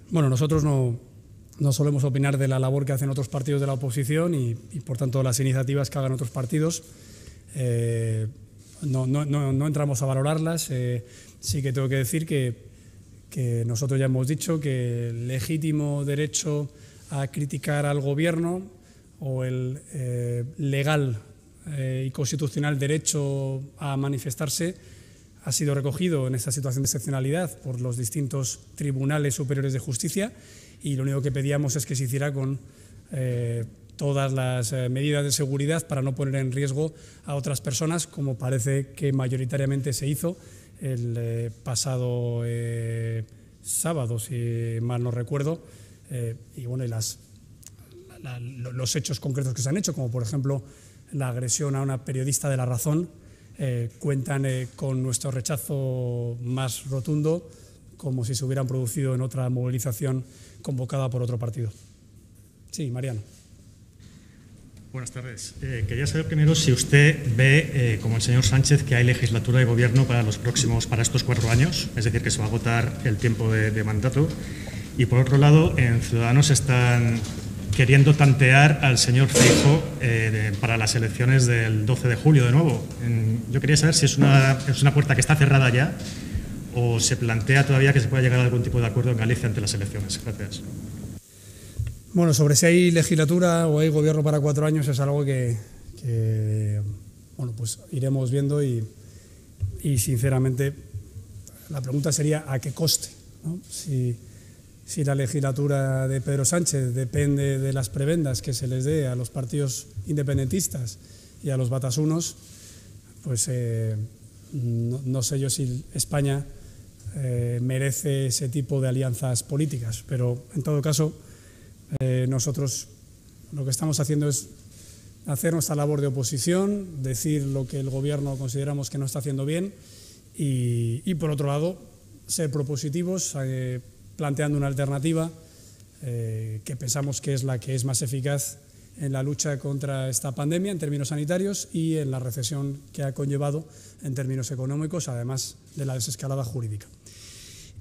Bueno, nosotros no, solemos opinar de la labor que hacen otros partidos de la oposición y, por tanto, las iniciativas que hagan otros partidos. Eh, no, entramos a valorarlas. Eh, sí que tengo que decir que, nosotros ya hemos dicho que el legítimo derecho a criticar al gobierno o el eh, legal eh, y constitucional derecho a manifestarse ha sido recogido en esta situación de excepcionalidad por los distintos tribunales superiores de justicia y lo único que pedíamos es que se hiciera con eh, todas las eh, medidas de seguridad para no poner en riesgo a otras personas, como parece que mayoritariamente se hizo el pasado sábado, si mal no recuerdo, y bueno, y las, los hechos concretos que se han hecho, como por ejemplo la agresión a una periodista de La Razón, eh, cuentan eh, con nuestro rechazo más rotundo, como si se hubieran producido en otra movilización convocada por otro partido. Sí, Mariano. Buenas tardes. Eh, quería saber primero si usted ve, como el señor Sánchez, que hay legislatura de gobierno para los próximos, para estos cuatro años, es decir, que se va a agotar el tiempo de, de mandato. Y por otro lado, en Ciudadanos están queriendo tantear al señor Feijo eh, para las elecciones del 12 de julio de nuevo. Yo quería saber si es una, es una puerta que está cerrada ya o se plantea todavía que se pueda llegar a algún tipo de acuerdo en Galicia ante las elecciones. Gracias. Bueno, sobre si hay legislatura o hay gobierno para cuatro años es algo que, bueno, pues iremos viendo y, y, sinceramente la pregunta sería a qué coste. ¿no? Si, si la legislatura de Pedro Sánchez depende de las prebendas que se les dé a los partidos independentistas y a los batasunos, pues eh, no, sé yo si España eh, merece ese tipo de alianzas políticas, pero en todo caso eh, nosotros lo que estamos haciendo es hacer nuestra labor de oposición, decir lo que el gobierno consideramos que no está haciendo bien y, por otro lado, ser propositivos, planteando una alternativa eh, que pensamos que es la que es más eficaz en la lucha contra esta pandemia en términos sanitarios y en la recesión que ha conllevado en términos económicos, además de la desescalada jurídica.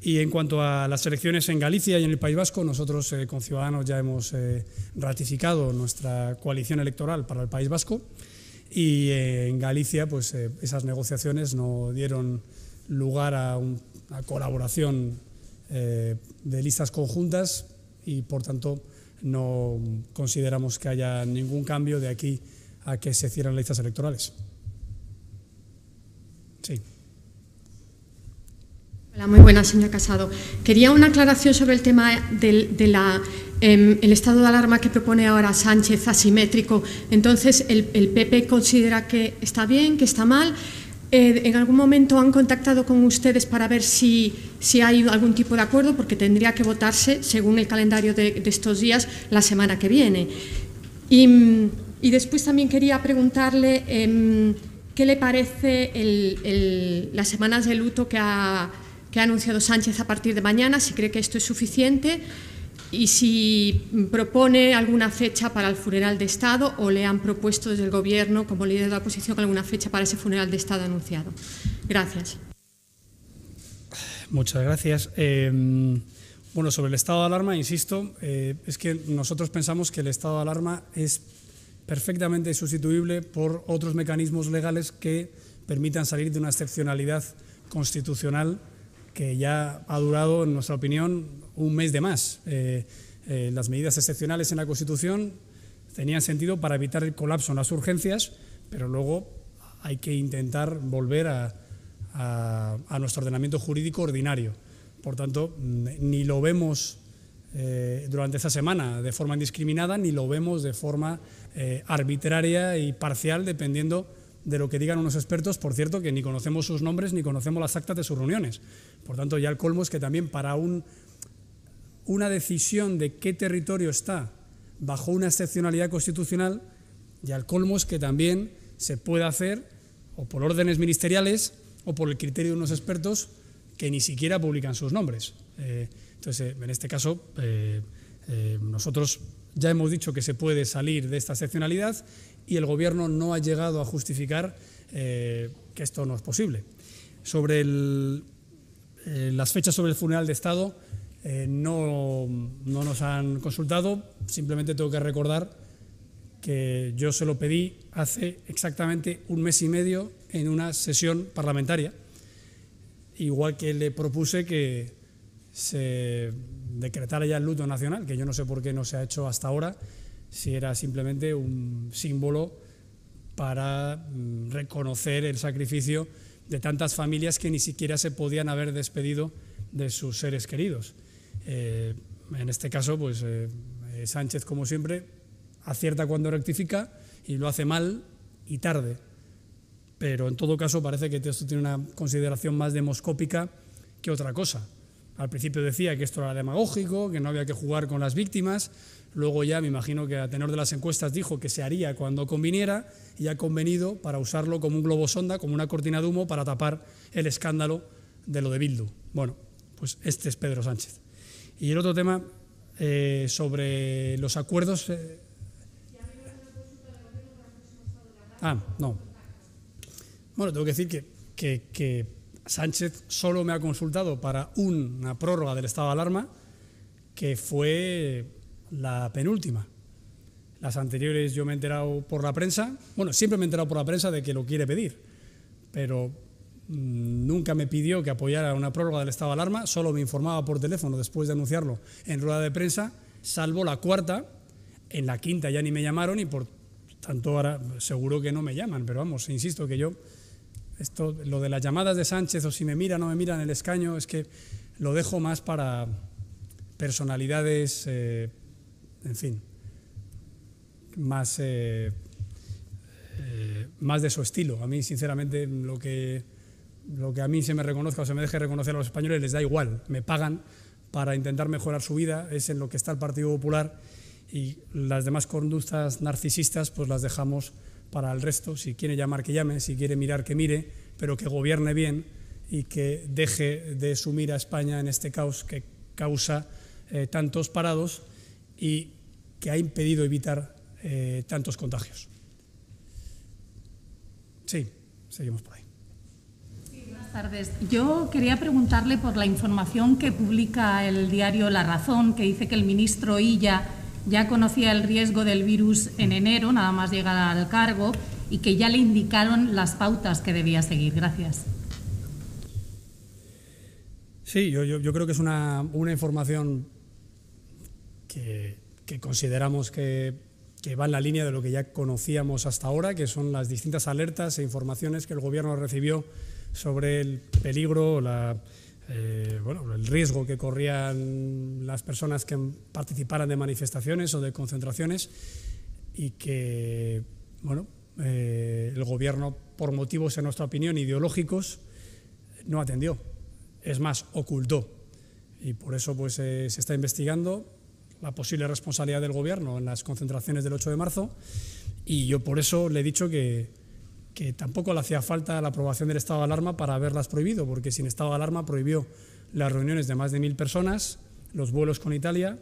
Y en cuanto a las elecciones en Galicia y en el País Vasco, nosotros eh, con Ciudadanos ya hemos eh, ratificado nuestra coalición electoral para el País Vasco y en Galicia pues esas negociaciones no dieron lugar a una colaboración eh, de listas conjuntas y por tanto no consideramos que haya ningún cambio de aquí a que se cierren las listas electorales. Sí. Hola, muy buenas, señor Casado. Quería una aclaración sobre el tema del de em, estado de alarma que propone ahora Sánchez asimétrico. Entonces, el, PP considera que está bien, que está mal. Eh, ¿En algún momento han contactado con ustedes para ver si si hay algún tipo de acuerdo, porque tendría que votarse según el calendario de, estos días la semana que viene. Y, mm, después también quería preguntarle em, qué le parece las semanas de luto que ha anunciado Sánchez a partir de mañana, si cree que esto es suficiente y si propone alguna fecha para el funeral de Estado o le han propuesto desde el Gobierno, como líder de la oposición, alguna fecha para ese funeral de Estado anunciado. Gracias. Muchas gracias. Eh, bueno, sobre el estado de alarma, insisto, eh, es que nosotros pensamos que el estado de alarma es perfectamente sustituible por otros mecanismos legales que permitan salir de una excepcionalidad constitucional que ya ha durado, en nuestra opinión, un mes de más. Eh, las medidas excepcionales en la Constitución tenían sentido para evitar el colapso en las urgencias, pero luego hay que intentar volver a, a, nuestro ordenamiento jurídico ordinario. Por tanto, mm, ni lo vemos eh, durante esta semana de forma indiscriminada, ni lo vemos de forma eh, arbitraria y parcial, dependiendo de lo que digan unos expertos, por cierto, que ni conocemos sus nombres ni conocemos las actas de sus reuniones. Por tanto, ya el colmo es que también para una decisión de qué territorio está bajo una excepcionalidad constitucional, ya el colmo es que también se puede hacer, o por órdenes ministeriales, o por el criterio de unos expertos que ni siquiera publican sus nombres. Eh, entonces, eh, en este caso, eh, nosotros ya hemos dicho que se puede salir de esta excepcionalidad y el Gobierno no ha llegado a justificar que esto no es posible. Sobre las fechas sobre el funeral de Estado, no nos han consultado, simplemente tengo que recordar que yo se lo pedí hace exactamente un mes y medio en una sesión parlamentaria, igual que le propuse que se decretara ya el luto nacional, que yo no sé por qué no se ha hecho hasta ahora, si era simplemente un símbolo para mm, reconocer el sacrificio de tantas familias que ni siquiera se podían haber despedido de sus seres queridos. Eh, en este caso, pues eh, eh, Sánchez, como siempre, acierta cuando rectifica y lo hace mal y tarde. Pero en todo caso parece que esto tiene una consideración más demoscópica que otra cosa. Al principio decía que esto era demagógico, que no había que jugar con las víctimas, luego ya me imagino que a tenor de las encuestas dijo que se haría cuando conviniera y ha convenido para usarlo como un globo sonda, como una cortina de humo para tapar el escándalo de lo de Bildu. Bueno, pues este es Pedro Sánchez. Y el otro tema eh, sobre los acuerdos eh, Ah, no. Bueno, tengo que decir que, Sánchez solo me ha consultado para una prórroga del estado de alarma, que fue la penúltima. Las anteriores yo me he enterado por la prensa, bueno, siempre me he enterado por la prensa de que lo quiere pedir, pero mm, nunca me pidió que apoyara una prórroga del estado de alarma, solo me informaba por teléfono después de anunciarlo en rueda de prensa, salvo la cuarta, en la quinta ya ni me llamaron y por tanto ahora seguro que no me llaman, pero vamos, insisto que yo, esto, lo de las llamadas de Sánchez o si me mira o no me mira en el escaño, es que lo dejo más para personalidades, eh, en fin, más, eh, eh, más de su estilo. A mí, sinceramente, lo que, lo que a mí se me reconozca o se me deje reconocer a los españoles les da igual, me pagan para intentar mejorar su vida, es en lo que está el Partido Popular y las demás conductas narcisistas pues las dejamos para el resto, si quiere llamar que llame, si quiere mirar que mire, pero que gobierne bien y que deje de sumir a España en este caos que causa eh, tantos parados y que ha impedido evitar eh, tantos contagios. Sí, seguimos por ahí. buenas tardes. Yo quería preguntarle por la información que publica el diario La Razón, que dice que el ministro Illa ya conocía el riesgo del virus en enero, nada más llegar al cargo, y que ya le indicaron las pautas que debía seguir. Gracias. Sí, yo, creo que es una, información que, consideramos que, que, va en la línea de lo que ya conocíamos hasta ahora, que son las distintas alertas e informaciones que el Gobierno recibió sobre el peligro, la, eh, bueno, el riesgo que corrían las personas que participaran de manifestaciones o de concentraciones y que bueno, eh, el gobierno, por motivos, en nuestra opinión, ideológicos, no atendió. Es más, ocultó. Y por eso pues, eh, se está investigando la posible responsabilidad del gobierno en las concentraciones del 8 de marzo. Y yo por eso le he dicho que, que tampoco le hacía falta la aprobación del estado de alarma para haberlas prohibido, porque sin estado de alarma prohibió las reuniones de más de mil personas, los vuelos con Italia,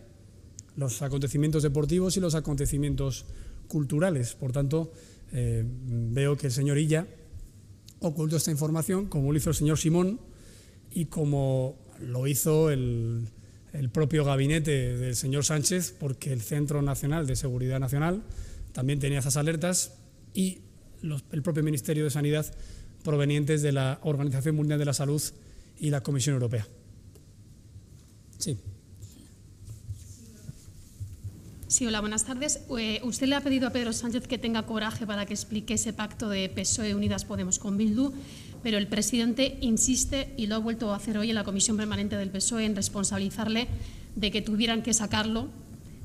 los acontecimientos deportivos y los acontecimientos culturales. Por tanto, eh, veo que el señor Illa ocultó esta información, como lo hizo el señor Simón y como lo hizo el, propio gabinete del señor Sánchez, porque el Centro Nacional de Seguridad Nacional también tenía esas alertas y el propio Ministerio de Sanidad provenientes de la Organización Mundial de la Salud y la Comisión Europea. Sí. Sí, hola, buenas tardes. Eh, usted le ha pedido a Pedro Sánchez que tenga coraje para que explique ese pacto de PSOE Unidas Podemos con Bildu, pero el presidente insiste, y lo ha vuelto a hacer hoy en la Comisión Permanente del PSOE, en responsabilizarle de que tuvieran que sacarlo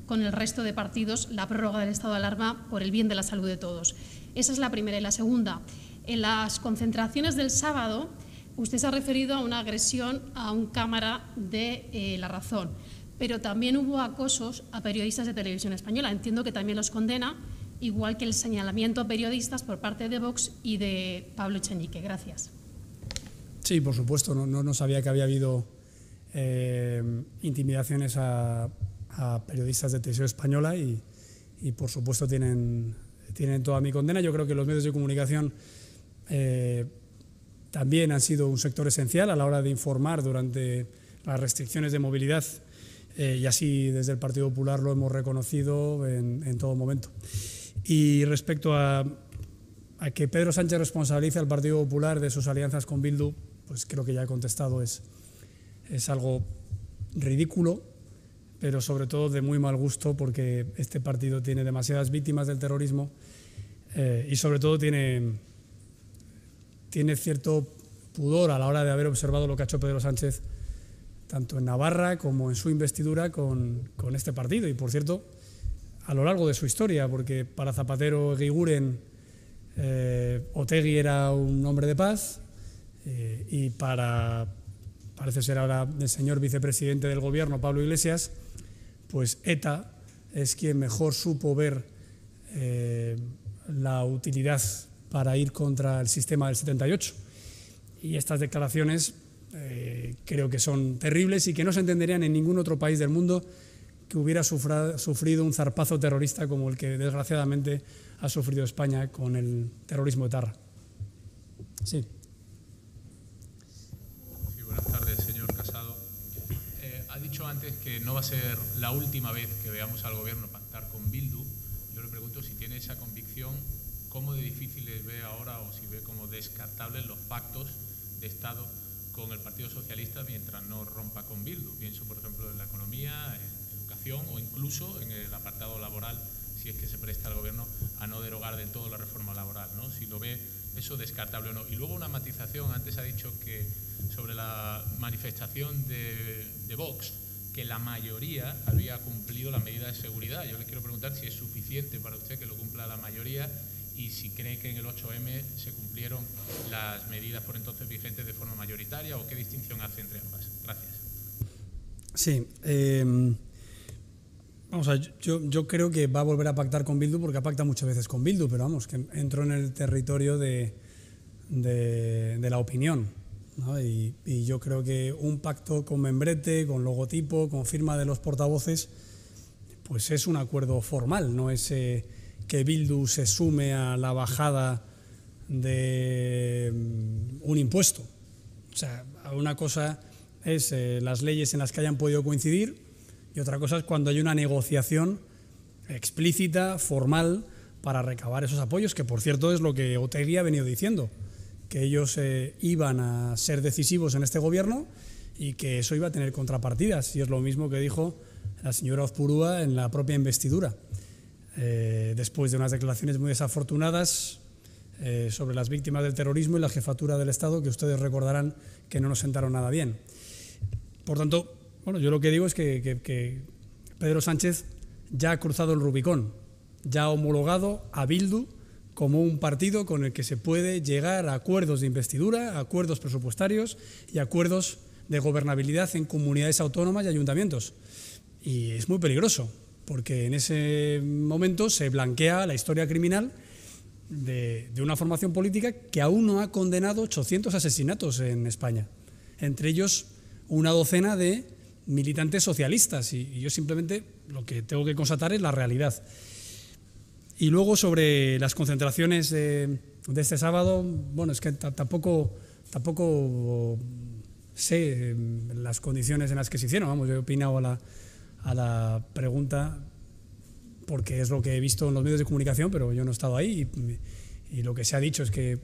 con el resto de partidos la prórroga del estado de alarma por el bien de la salud de todos. Esa es la primera. Y la segunda, en las concentraciones del sábado, usted se ha referido a una agresión a un cámara de eh, La Razón, pero también hubo acosos a periodistas de televisión española. Entiendo que también los condena, igual que el señalamiento a periodistas por parte de Vox y de Pablo Echenique. Gracias. Sí, por supuesto. No, no, sabía que había habido eh, intimidaciones a, periodistas de televisión española y, y por supuesto, tienen tienen toda mi condena. Yo creo que los medios de comunicación eh, también han sido un sector esencial a la hora de informar durante las restricciones de movilidad eh, y así desde el Partido Popular lo hemos reconocido en, todo momento. Y respecto a, que Pedro Sánchez responsabilice al Partido Popular de sus alianzas con Bildu, pues creo que ya he contestado, es, es algo ridículo, pero sobre todo de muy mal gusto porque este partido tiene demasiadas víctimas del terrorismo eh, y sobre todo tiene, tiene cierto pudor a la hora de haber observado lo que ha hecho Pedro Sánchez tanto en Navarra como en su investidura con, este partido. Y por cierto, a lo largo de su historia, porque para Zapatero Guiguren eh, Otegui era un hombre de paz eh, y para, parece ser ahora, el señor vicepresidente del gobierno, Pablo Iglesias, pues ETA es quien mejor supo ver eh, la utilidad para ir contra el sistema del 78. Y estas declaraciones eh, creo que son terribles y que no se entenderían en ningún otro país del mundo que hubiera sufrido un zarpazo terrorista como el que desgraciadamente ha sufrido España con el terrorismo etarra. Sí. es que no va a ser la última vez que veamos al gobierno pactar con Bildu. Yo le pregunto si tiene esa convicción, cómo de difíciles ve ahora o si ve como descartables los pactos de Estado con el Partido Socialista mientras no rompa con Bildu. Pienso, por ejemplo, en la economía, en educación o incluso en el apartado laboral, si es que se presta al Gobierno a no derogar del todo la reforma laboral, ¿no? si lo ve eso descartable o no. Y luego una matización, antes ha dicho que sobre la manifestación de Vox, que la mayoría había cumplido la medida de seguridad. Yo le quiero preguntar si es suficiente para usted que lo cumpla la mayoría y si cree que en el 8M se cumplieron las medidas por entonces vigentes de forma mayoritaria o qué distinción hace entre ambas. Gracias. Sí. Em, vamos a yo, creo que va a volver a pactar con Bildu porque ha pacta muchas veces con Bildu, pero vamos, que entró en el territorio de la opinión. Y, yo creo que un pacto con membrete, con logotipo, con firma de los portavoces, pues es un acuerdo formal, no es eh, que Bildu se sume a la bajada de mm, un impuesto. O sea, una cosa es eh, las leyes en las que hayan podido coincidir y otra cosa es cuando hay una negociación explícita, formal, para recabar esos apoyos, que por cierto es lo que Otegi ha venido diciendo que ellos eh, iban a ser decisivos en este gobierno y que eso iba a tener contrapartidas. Y es lo mismo que dijo la señora Ozpurúa en la propia investidura. Eh, después de unas declaraciones muy desafortunadas eh, sobre las víctimas del terrorismo y la jefatura del Estado, que ustedes recordarán que no nos sentaron nada bien. Por tanto, bueno, yo lo que digo es que, que Pedro Sánchez ya ha cruzado el Rubicón, ya ha homologado a Bildu como un partido con el que se puede llegar a acuerdos de investidura, acuerdos presupuestarios y acuerdos de gobernabilidad en comunidades autónomas y ayuntamientos. Y es muy peligroso, porque en ese momento se blanquea la historia criminal de, una formación política que aún no ha condenado 800 asesinatos en España, entre ellos una docena de militantes socialistas. y yo simplemente lo que tengo que constatar es la realidad. Y luego sobre las concentraciones de, este sábado, bueno, es que tampoco, tampoco sé em, las condiciones en las que se hicieron. Vamos, yo he opinado a la, a la pregunta porque es lo que he visto en los medios de comunicación, pero yo no he estado ahí y, lo que se ha dicho es que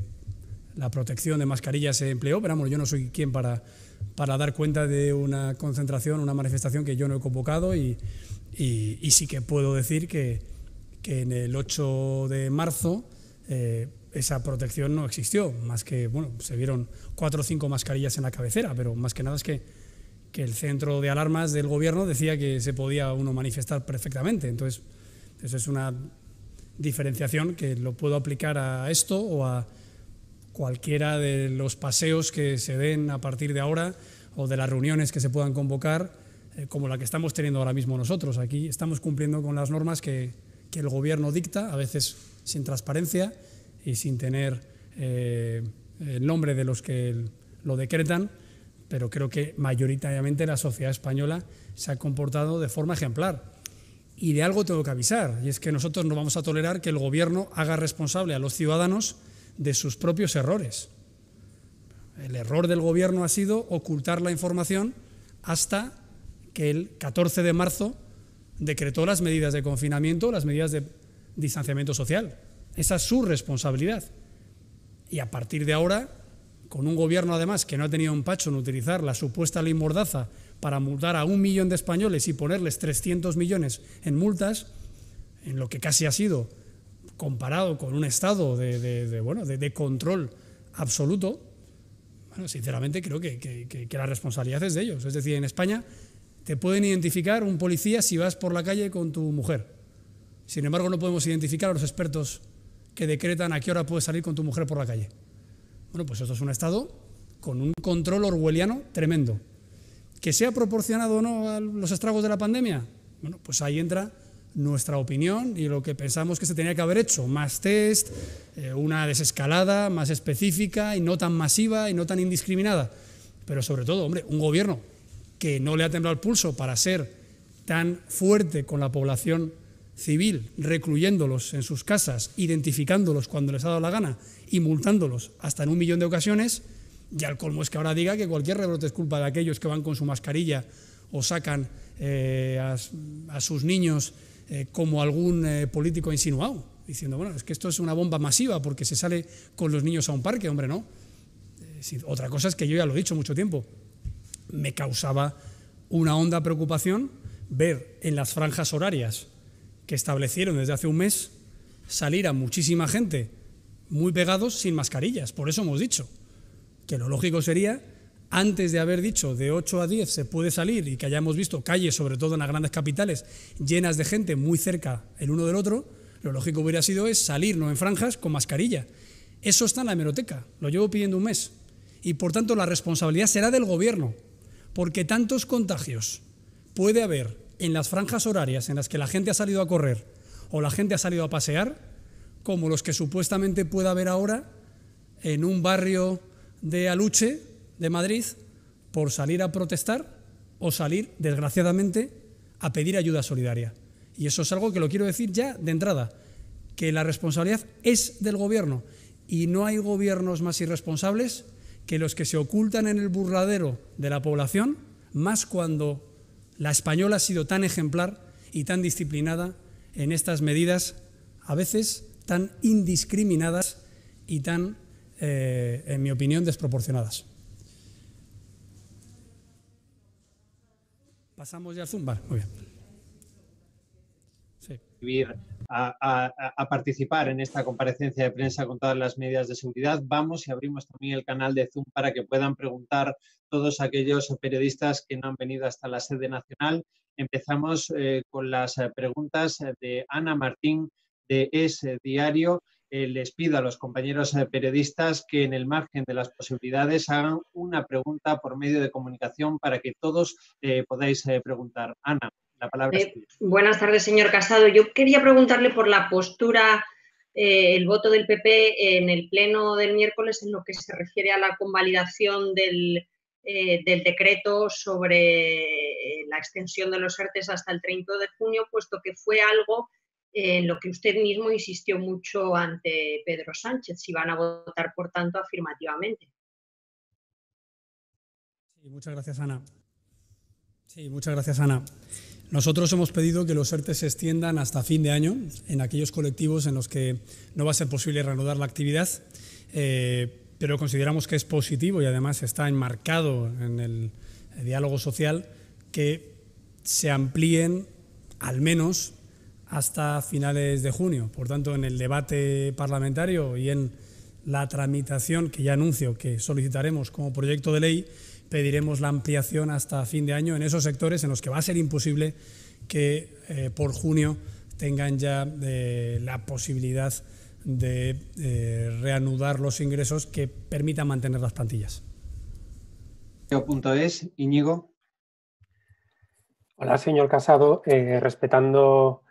la protección de mascarillas se empleó, pero vamos, yo no soy quien para, para dar cuenta de una concentración, una manifestación que yo no he convocado y, y sí que puedo decir que que en el 8 de marzo eh, esa protección no existió, más que, bueno, se vieron cuatro o cinco mascarillas en la cabecera, pero más que nada es que, que el centro de alarmas del gobierno decía que se podía uno manifestar perfectamente. Entonces, eso es una diferenciación que lo puedo aplicar a esto o a cualquiera de los paseos que se den a partir de ahora o de las reuniones que se puedan convocar, eh, como la que estamos teniendo ahora mismo nosotros. Aquí estamos cumpliendo con las normas que, que el gobierno dicta, a veces sin transparencia y sin tener eh, el nombre de los que lo decretan, pero creo que mayoritariamente la sociedad española se ha comportado de forma ejemplar. Y de algo tengo que avisar, y es que nosotros no vamos a tolerar que el gobierno haga responsable a los ciudadanos de sus propios errores. El error del gobierno ha sido ocultar la información hasta que el 14 de marzo decretó las medidas de confinamiento, las medidas de distanciamiento social. Esa es su responsabilidad. Y a partir de ahora, con un gobierno además que no ha tenido empacho en utilizar la supuesta ley Mordaza para multar a un millón de españoles y ponerles 300 millones en multas, en lo que casi ha sido comparado con un estado de, bueno, de, control absoluto, sinceramente creo que, que la responsabilidad es de ellos. Es decir, en España te pueden identificar un policía si vas por la calle con tu mujer. Sin embargo, no podemos identificar a los expertos que decretan a qué hora puedes salir con tu mujer por la calle. Bueno, pues esto es un Estado con un control orwelliano tremendo. ¿Que sea proporcionado o no a los estragos de la pandemia? Bueno, pues ahí entra nuestra opinión y lo que pensamos que se tenía que haber hecho. Más test, eh, una desescalada más específica y no tan masiva y no tan indiscriminada. Pero sobre todo, hombre, un gobierno que no le ha temblado el pulso para ser tan fuerte con la población civil, recluyéndolos en sus casas, identificándolos cuando les ha dado la gana y multándolos hasta en un millón de ocasiones, y al colmo es que ahora diga que cualquier rebrote es culpa de aquellos que van con su mascarilla o sacan eh, a, sus niños eh, como algún eh, político político insinuado, diciendo, bueno, es que esto es una bomba masiva porque se sale con los niños a un parque, hombre, no. otra cosa es que yo ya lo he dicho mucho tiempo, me causaba una honda preocupación ver en las franjas horarias que establecieron desde hace un mes salir a muchísima gente muy pegados sin mascarillas. Por eso hemos dicho que lo lógico sería, antes de haber dicho de 8 a 10 se puede salir y que hayamos visto calles, sobre todo en las grandes capitales, llenas de gente muy cerca el uno del otro, lo lógico hubiera sido es no en franjas con mascarilla. Eso está en la hemeroteca, lo llevo pidiendo un mes. Y por tanto la responsabilidad será del gobierno, porque tantos contagios puede haber en las franjas horarias en las que la gente ha salido a correr o la gente ha salido a pasear, como los que supuestamente puede haber ahora en un barrio de Aluche, de Madrid, por salir a protestar o salir, desgraciadamente, a pedir ayuda solidaria. Y eso es algo que lo quiero decir ya de entrada, que la responsabilidad es del gobierno y no hay gobiernos más irresponsables que los que se ocultan en el burradero de la población, más cuando la española ha sido tan ejemplar y tan disciplinada en estas medidas, a veces tan indiscriminadas y tan, eh, en mi opinión, desproporcionadas. Pasamos ya al Zumba. bien a, participar en esta comparecencia de prensa con todas las medidas de seguridad. Vamos y abrimos también el canal de Zoom para que puedan preguntar todos aquellos periodistas que no han venido hasta la sede nacional. Empezamos eh, con las eh, preguntas de Ana Martín de Ese Diario. Eh, les pido a los compañeros periodistas que en el margen de las posibilidades hagan una pregunta por medio de comunicación para que todos podáis preguntar. Ana. Eh, buenas tardes, señor Casado. Yo quería preguntarle por la postura, eh, el voto del PP en el pleno del miércoles en lo que se refiere a la convalidación del, eh, decreto sobre la extensión de los artes hasta el 30 de junio, puesto que fue algo en lo que usted mismo insistió mucho ante Pedro Sánchez, si van a votar, por tanto, afirmativamente. Sí, muchas gracias, Ana. Sí, muchas gracias, Ana. Nosotros hemos pedido que los ERTE se extiendan hasta fin de año en aquellos colectivos en los que no va a ser posible reanudar la actividad, eh, pero consideramos que es positivo y además está enmarcado en el diálogo social que se amplíen al menos hasta finales de junio. Por tanto, en el debate parlamentario y en la tramitación que ya anuncio que solicitaremos como proyecto de ley, pediremos la ampliación hasta fin de año en esos sectores en los que va a ser imposible que eh, por junio tengan ya eh, la posibilidad de eh, reanudar los ingresos que permitan mantener las plantillas. punto es, Hola, señor Casado. respetando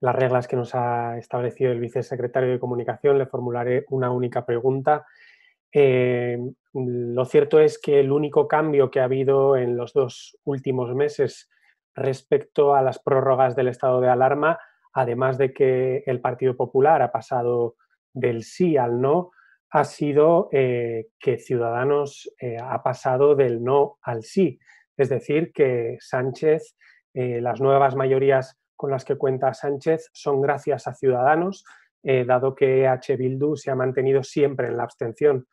las reglas que nos ha establecido el vicesecretario de Comunicación, le formularé una única pregunta. Lo cierto es que el único cambio que ha habido en los dos últimos meses respecto a las prórrogas del estado de alarma, además de que el Partido Popular ha pasado del sí al no, ha sido eh, que Ciudadanos eh, ha pasado del no al sí. Es decir, que Sánchez, eh, las nuevas mayorías con las que cuenta Sánchez son gracias a Ciudadanos, dado que H. Bildu se ha mantenido siempre en la abstención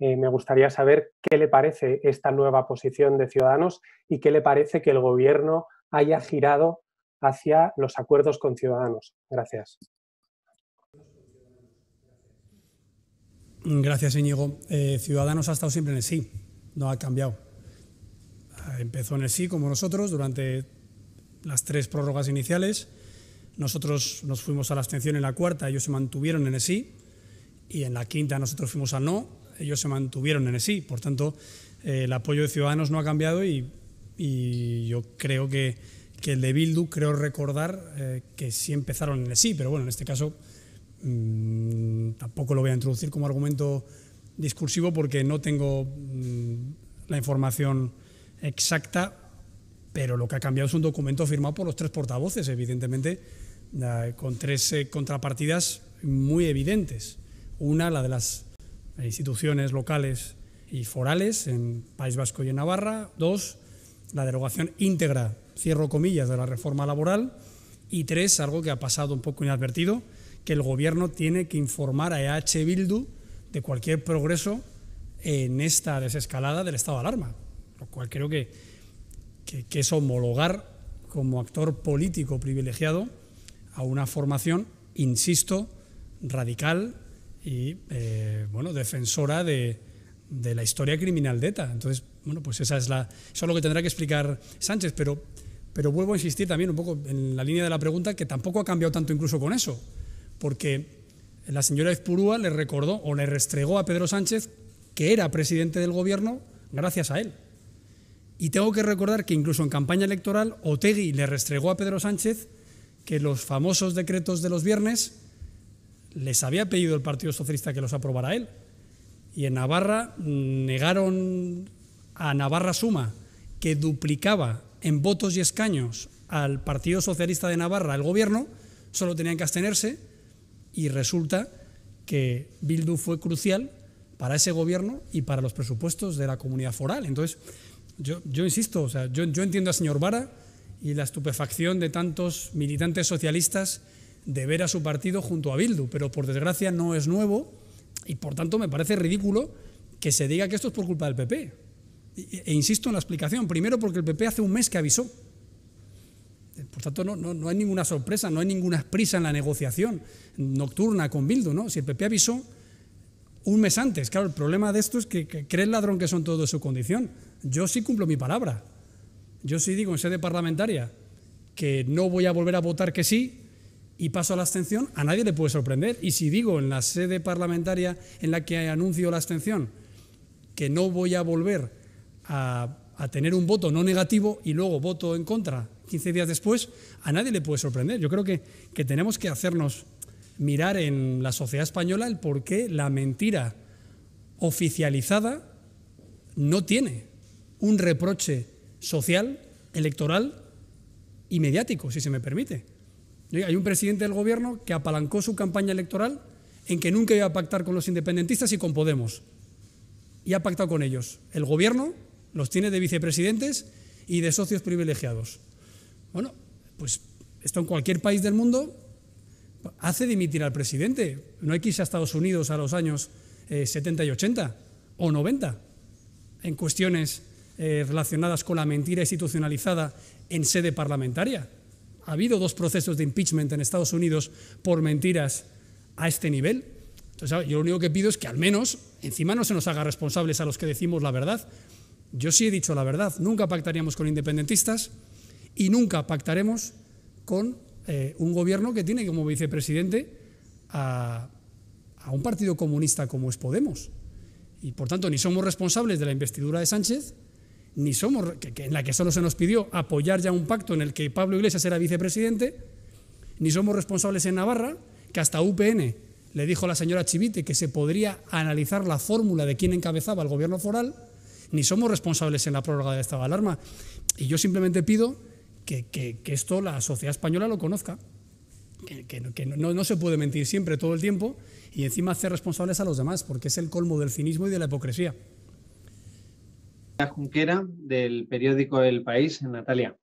eh, me gustaría saber qué le parece esta nueva posición de Ciudadanos y qué le parece que el Gobierno haya girado hacia los acuerdos con Ciudadanos. Gracias. Gracias, Íñigo. Eh, Ciudadanos ha estado siempre en el sí, no ha cambiado. Ah, empezó en el sí, como nosotros, durante las tres prórrogas iniciales. Nosotros nos fuimos a la abstención en la cuarta, ellos se mantuvieron en el sí. Y en la quinta nosotros fuimos a no ellos se mantuvieron en el sí. Por tanto, eh, el apoyo de Ciudadanos no ha cambiado y, yo creo que, que, el de Bildu, creo recordar eh, que sí empezaron en el sí, pero bueno, en este caso mm, tampoco lo voy a introducir como argumento discursivo porque no tengo mm, la información exacta, pero lo que ha cambiado es un documento firmado por los tres portavoces, evidentemente, eh, con tres contrapartidas muy evidentes. Una, la de las instituciones locales y forales en País Vasco y en Navarra. Dos, la derogación íntegra, cierro comillas, de la reforma laboral. Y tres, algo que ha pasado un poco inadvertido, que el Gobierno tiene que informar a EH Bildu de cualquier progreso en esta desescalada del estado de alarma. Lo cual creo que, que, que es homologar como actor político privilegiado a una formación, insisto, radical, y eh, bueno, defensora de, la historia criminal de ETA. Entonces, bueno, pues esa es la, eso es lo que tendrá que explicar Sánchez, pero, pero vuelvo a insistir también un poco en la línea de la pregunta, que tampoco ha cambiado tanto incluso con eso, porque la señora Ezpurúa le recordó o le restregó a Pedro Sánchez que era presidente del gobierno gracias a él. Y tengo que recordar que incluso en campaña electoral Otegui le restregó a Pedro Sánchez que los famosos decretos de los viernes les había pedido el Partido Socialista que los aprobara él. Y en Navarra negaron a Navarra Suma, que duplicaba en votos y escaños al Partido Socialista de Navarra el gobierno, solo tenían que abstenerse y resulta que Bildu fue crucial para ese gobierno y para los presupuestos de la comunidad foral. Entonces, yo, insisto, o sea, yo, yo entiendo al señor Vara y la estupefacción de tantos militantes socialistas de ver a su partido junto a Bildu, pero por desgracia no es nuevo y por tanto me parece ridículo que se diga que esto es por culpa del PP. E, e, e, insisto en la explicación, primero porque el PP hace un mes que avisó. Por tanto, no, hay ninguna sorpresa, no hay ninguna prisa en la negociación nocturna con Bildu. ¿no? Si el PP avisó un mes antes, claro, el problema de esto es que, que cree el ladrón que son todos de su condición. Yo sí cumplo mi palabra. Yo sí digo en sede parlamentaria que no voy a volver a votar que sí y paso a la abstención, a nadie le puede sorprender. Y si digo en la sede parlamentaria en la que anuncio la abstención que no voy a volver a, tener un voto no negativo y luego voto en contra 15 días después, a nadie le puede sorprender. Yo creo que, que tenemos que hacernos mirar en la sociedad española el por qué la mentira oficializada no tiene un reproche social, electoral y mediático, si se me permite. Hay un presidente del gobierno que apalancó su campaña electoral en que nunca iba a pactar con los independentistas y con Podemos. Y ha pactado con ellos. El gobierno los tiene de vicepresidentes y de socios privilegiados. Bueno, pues esto en cualquier país del mundo hace dimitir al presidente. No hay que irse a Estados Unidos a los años 70 eh, y 80 o 90 en cuestiones eh, relacionadas con la mentira institucionalizada en sede parlamentaria ha habido dos procesos de impeachment en Estados Unidos por mentiras a este nivel. Entonces, yo lo único que pido es que al menos encima no se nos haga responsables a los que decimos la verdad. Yo sí he dicho la verdad, nunca pactaríamos con independentistas y nunca pactaremos con eh, un gobierno que tiene como vicepresidente a un partido comunista como es Podemos. Y por tanto, ni somos responsables de la investidura de Sánchez, ni somos, en la que solo se nos pidió apoyar ya un pacto en el que Pablo Iglesias era vicepresidente, ni somos responsables en Navarra, que hasta UPN le dijo a la señora Chivite que se podría analizar la fórmula de quién encabezaba el gobierno foral, ni somos responsables en la prórroga de esta alarma. Y yo simplemente pido que, esto la sociedad española lo conozca, que, no, no, se puede mentir siempre todo el tiempo y encima hacer responsables a los demás, porque es el colmo del cinismo y de la hipocresía. Junquera, del periódico El País. Natalia.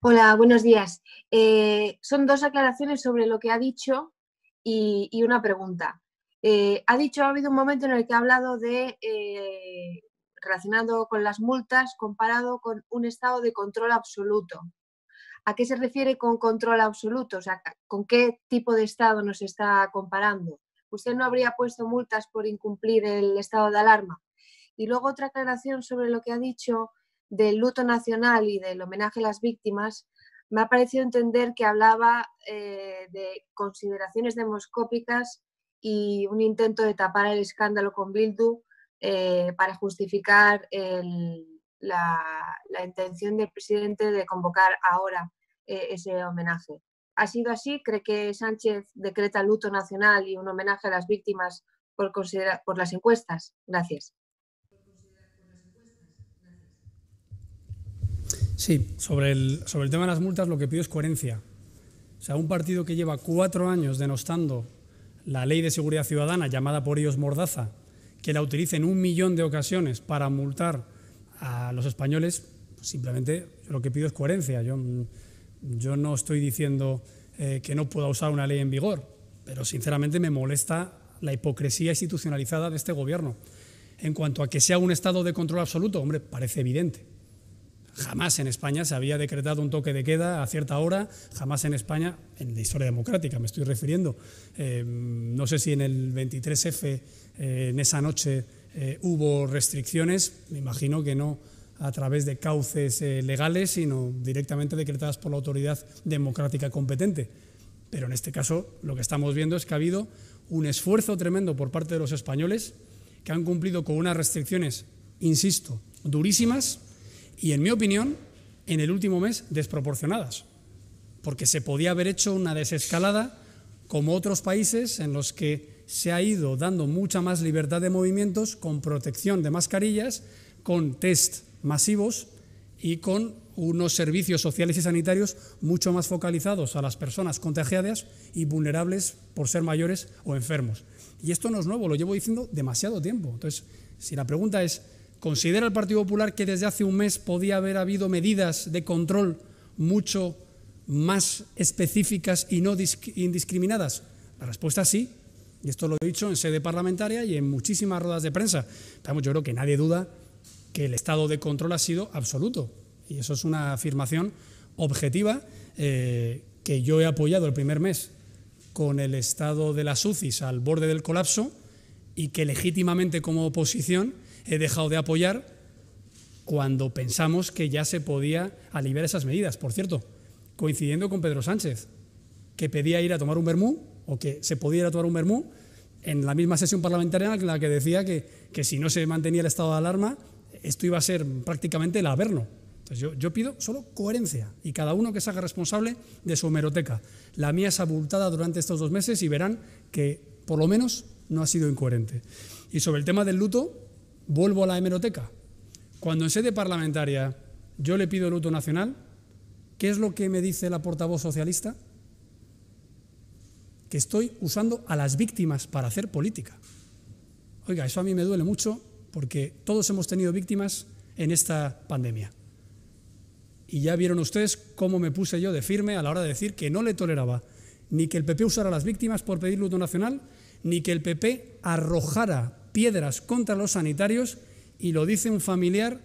Hola, buenos días. Eh, son dos aclaraciones sobre lo que ha dicho y, una pregunta. Eh, ha dicho, ha habido un momento en el que ha hablado de, eh, relacionado con las multas, comparado con un estado de control absoluto. ¿A qué se refiere con control absoluto? O sea, ¿con qué tipo de estado nos está comparando? ¿Usted no habría puesto multas por incumplir el estado de alarma? Y luego otra aclaración sobre lo que ha dicho del luto nacional y del homenaje a las víctimas. Me ha parecido entender que hablaba eh, de consideraciones demoscópicas y un intento de tapar el escándalo con Bildu eh, para justificar la, intención del presidente de convocar ahora eh, ese homenaje. ¿Ha sido así? ¿Cree que Sánchez decreta luto nacional y un homenaje a las víctimas por las encuestas? Gracias. Sí, sobre el, sobre el tema de las multas lo que pido es coherencia. O sea, un partido que lleva cuatro años denostando la ley de seguridad ciudadana, llamada por ellos Mordaza, que la utilice en un millón de ocasiones para multar a los españoles, pues simplemente lo que pido es coherencia. Yo, yo no estoy diciendo eh, que no pueda usar una ley en vigor, pero sinceramente me molesta la hipocresía institucionalizada de este gobierno. En cuanto a que sea un estado de control absoluto, hombre, parece evidente Jamás en España se había decretado un toque de queda a cierta hora, jamás en España, en la historia democrática me estoy refiriendo. Em, no sé si en el 23F, eh, en esa noche, eh, hubo restricciones, me imagino que no a través de cauces eh, legales, sino directamente decretadas por la autoridad democrática competente. Pero en este caso lo que estamos viendo es que ha habido un esfuerzo tremendo por parte de los españoles que han cumplido con unas restricciones, insisto, durísimas, y en mi opinión, en el último mes, desproporcionadas, porque se podía haber hecho una desescalada como otros países en los que se ha ido dando mucha más libertad de movimientos con protección de mascarillas, con test masivos y con unos servicios sociales y sanitarios mucho más focalizados a las personas contagiadas y vulnerables por ser mayores o enfermos. Y esto no es nuevo, lo llevo diciendo demasiado tiempo. Entonces, si la pregunta es, ¿Considera el Partido Popular que desde hace un mes podía haber habido medidas de control mucho más específicas y no indiscriminadas? La respuesta es sí, y esto lo he dicho en sede parlamentaria y en muchísimas ruedas de prensa. yo creo que nadie duda que el estado de control ha sido absoluto, y eso es una afirmación objetiva eh, que yo he apoyado el primer mes con el estado de las UCIs al borde del colapso y que legítimamente como oposición he dejado de apoyar cuando pensamos que ya se podía aliviar esas medidas. Por cierto, coincidiendo con Pedro Sánchez, que pedía ir a tomar un vermú, o que se podía ir a tomar un vermú, en la misma sesión parlamentaria en la que decía que, si no se mantenía el estado de alarma, esto iba a ser prácticamente el averno. Entonces yo, pido solo coherencia y cada uno que se haga responsable de su hemeroteca. La mía es abultada durante estos dos meses y verán que por lo menos no ha sido incoherente. Y sobre el tema del luto, Vuelvo a la hemeroteca. Cuando en sede parlamentaria yo le pido luto nacional, ¿qué es lo que me dice la portavoz socialista? Que estoy usando a las víctimas para hacer política. Oiga, eso a mí me duele mucho porque todos hemos tenido víctimas en esta pandemia. Y ya vieron ustedes cómo me puse yo de firme a la hora de decir que no le toleraba ni que el PP usara a las víctimas por pedir luto nacional, ni que el PP arrojara piedras contra los sanitarios y lo dice un familiar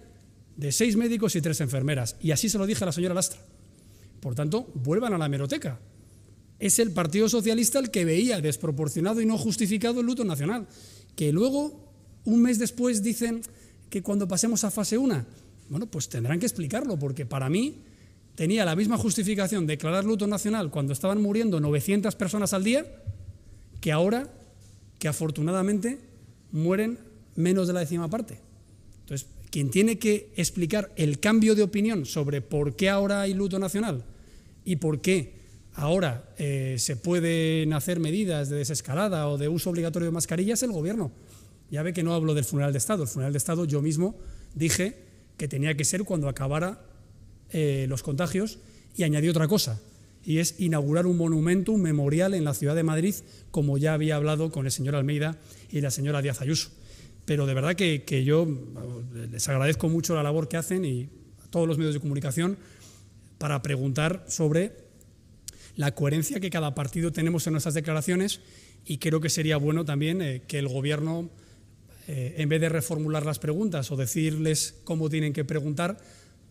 de seis médicos y tres enfermeras. Y así se lo dije a la señora Lastra. Por tanto, vuelvan a la hemeroteca. Es el Partido Socialista el que veía desproporcionado y no justificado el luto nacional. Que luego, un mes después, dicen que cuando pasemos a fase 1, bueno, pues tendrán que explicarlo, porque para mí tenía la misma justificación declarar luto nacional cuando estaban muriendo 900 personas al día que ahora que afortunadamente mueren menos de la décima parte. Entonces, quien tiene que explicar el cambio de opinión sobre por qué ahora hay luto nacional y por qué ahora eh, se pueden hacer medidas de desescalada o de uso obligatorio de mascarillas es el gobierno. Ya ve que no hablo del funeral de Estado. El funeral de Estado yo mismo dije que tenía que ser cuando acabara eh, los contagios y añadí otra cosa, y es inaugurar un monumento, un memorial en la ciudad de Madrid, como ya había hablado con el señor Almeida y la señora Díaz Ayuso. Pero de verdad que, yo eh, les agradezco mucho la labor que hacen y a todos los medios de comunicación para preguntar sobre la coherencia que cada partido tenemos en nuestras declaraciones y creo que sería bueno también eh, que el gobierno, eh, en vez de reformular las preguntas o decirles cómo tienen que preguntar,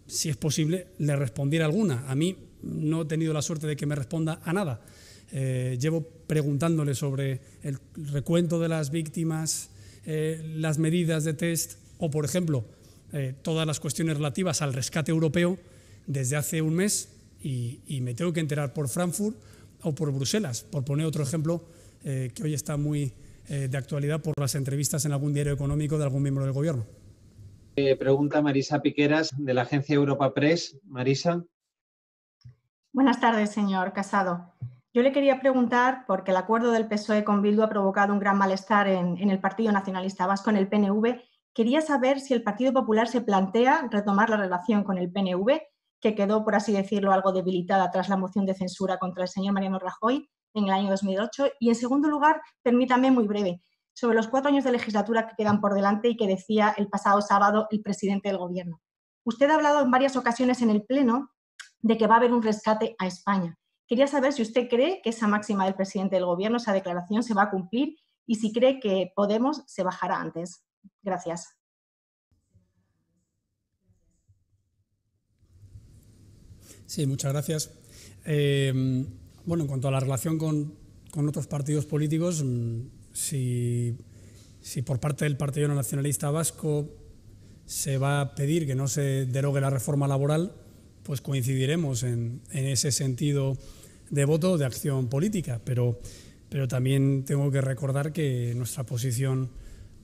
si es posible, le respondiera alguna. A mí no he tenido la suerte de que me responda a nada. Eh, llevo preguntándole sobre el recuento de las víctimas, eh, las medidas de test o, por ejemplo, eh, todas las cuestiones relativas al rescate europeo desde hace un mes y, y, me tengo que enterar por Frankfurt o por Bruselas, por poner otro ejemplo que hoy está muy de actualidad por las entrevistas en algún diario económico de algún miembro del Gobierno. pregunta Marisa Piqueras de la agencia Europa Press. Marisa. Buenas tardes, señor Casado. Yo le quería preguntar, porque el acuerdo del PSOE con Bildu ha provocado un gran malestar en, el Partido Nacionalista Vasco, en el PNV, quería saber si el Partido Popular se plantea retomar la relación con el PNV, que quedó, por así decirlo, algo debilitada tras la moción de censura contra el señor Mariano Rajoy en el año 2008. Y en segundo lugar, permítame muy breve, sobre los cuatro años de legislatura que quedan por delante y que decía el pasado sábado el presidente del Gobierno. Usted ha hablado en varias ocasiones en el Pleno de que va a haber un rescate a España. Quería saber si usted cree que esa máxima del presidente del Gobierno, esa declaración, se va a cumplir y si cree que Podemos se bajará antes. Gracias. Sí, muchas gracias. Eh, bueno, en cuanto a la relación con, otros partidos políticos, mm, si, si, por parte del Partido Nacionalista Vasco se va a pedir que no se derogue la reforma laboral, pues coincidiremos en, ese sentido de voto de acción política, pero, pero también tengo que recordar que nuestra posición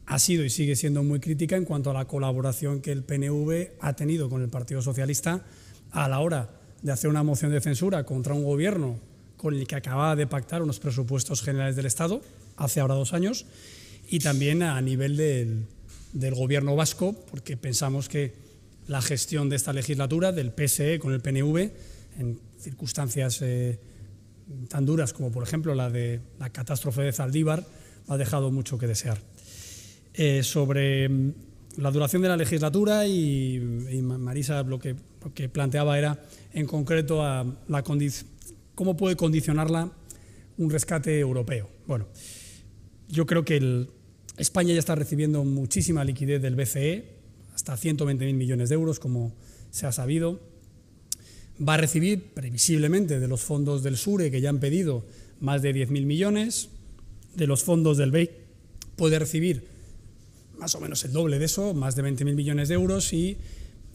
ha sido y sigue siendo muy crítica en cuanto a la colaboración que el PNV ha tenido con el Partido Socialista a la hora de hacer una moción de censura contra un gobierno con el que acababa de pactar unos presupuestos generales del Estado hace ahora dos años y también a nivel del gobierno vasco, porque pensamos que la gestión de esta legislatura del PSE con el PNV en circunstancias eh, tan duras como por ejemplo la de la catástrofe de Zaldívar ha dejado mucho que desear. Eh, sobre mm, la duración de la legislatura y, Marisa lo que, planteaba era en concreto a la cómo puede condicionarla un rescate europeo. Bueno, yo creo que España ya está recibiendo muchísima liquidez del BCE, hasta 120.000 millones de euros, como se ha sabido. Va a recibir, previsiblemente, de los fondos del SURE, que ya han pedido más de 10.000 millones, de los fondos del BEI puede recibir más o menos el doble de eso, más de 20.000 millones de euros, y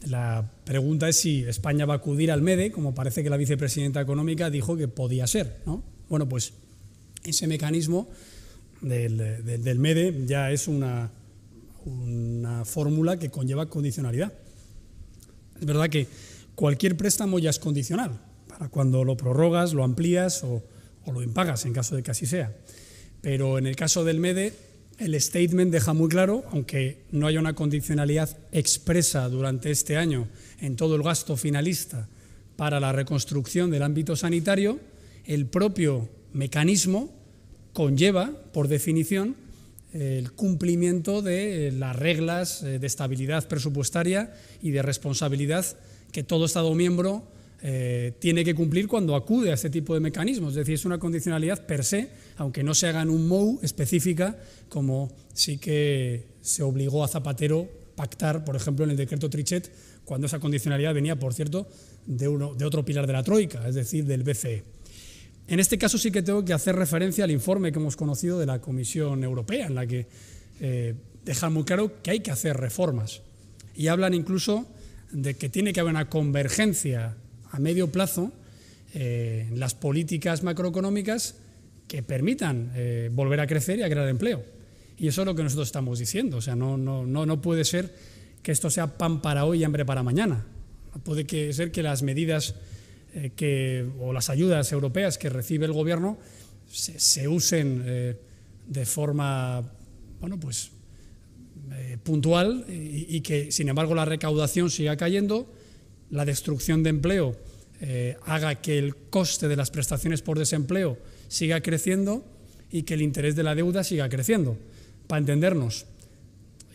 la pregunta es si España va a acudir al MEDE, e, como parece que la vicepresidenta económica dijo que podía ser. ¿no? Bueno, pues ese mecanismo del MEDE e e ya es una una fórmula que conlleva condicionalidad. Es verdad que cualquier préstamo ya es condicional, para cuando lo prorrogas, lo amplías o, lo impagas, en caso de que así sea. Pero en el caso del MEDE, el statement deja muy claro, aunque no haya una condicionalidad expresa durante este año en todo el gasto finalista para la reconstrucción del ámbito sanitario, el propio mecanismo conlleva, por definición, el cumplimiento de eh, las reglas eh, de estabilidad presupuestaria y de responsabilidad que todo Estado miembro eh, tiene que cumplir cuando acude a este tipo de mecanismos. Es decir, es una condicionalidad per se, aunque no se haga en un MOU específica, como sí que se obligó a Zapatero pactar, por ejemplo, en el decreto Trichet, cuando esa condicionalidad venía, por cierto, de, uno, de otro pilar de la Troika, es decir, del BCE. En este caso sí que tengo que hacer referencia al informe que hemos conocido de la Comisión Europea, en la que eh, dejan muy claro que hay que hacer reformas. Y hablan incluso de que tiene que haber una convergencia a medio plazo eh, en las políticas macroeconómicas que permitan eh, volver a crecer y a crear empleo. Y eso es lo que nosotros estamos diciendo. O sea, no, no, no, puede ser que esto sea pan para hoy y hambre para mañana. Puede que ser que las medidas eh, que, o las ayudas europeas que recibe el gobierno se, usen eh, de forma bueno, pues, eh, puntual y, y, que, sin embargo, la recaudación siga cayendo, la destrucción de empleo haga que el coste de las prestaciones por desempleo siga creciendo y que el interés de la deuda siga creciendo. Para entendernos,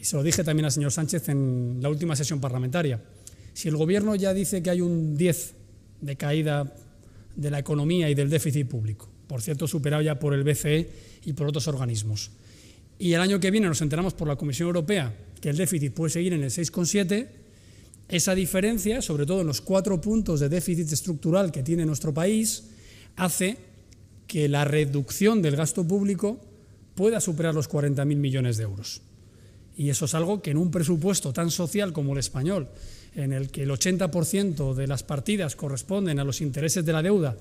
y se lo dije también al señor Sánchez en la última sesión parlamentaria, si el Gobierno ya dice que hay un 10 de caída de la economía y del déficit público, por cierto, superado ya por el BCE y por otros organismos. Y el año que viene nos enteramos por la Comisión Europea que el déficit puede seguir en el 6,7. Esa diferencia, sobre todo en los cuatro puntos de déficit estructural que tiene nuestro país, hace que la reducción del gasto público pueda superar los 40.000 millones de euros. Y eso es algo que en un presupuesto tan social como el español, en el que el 80% de las partidas corresponden a los intereses de la deuda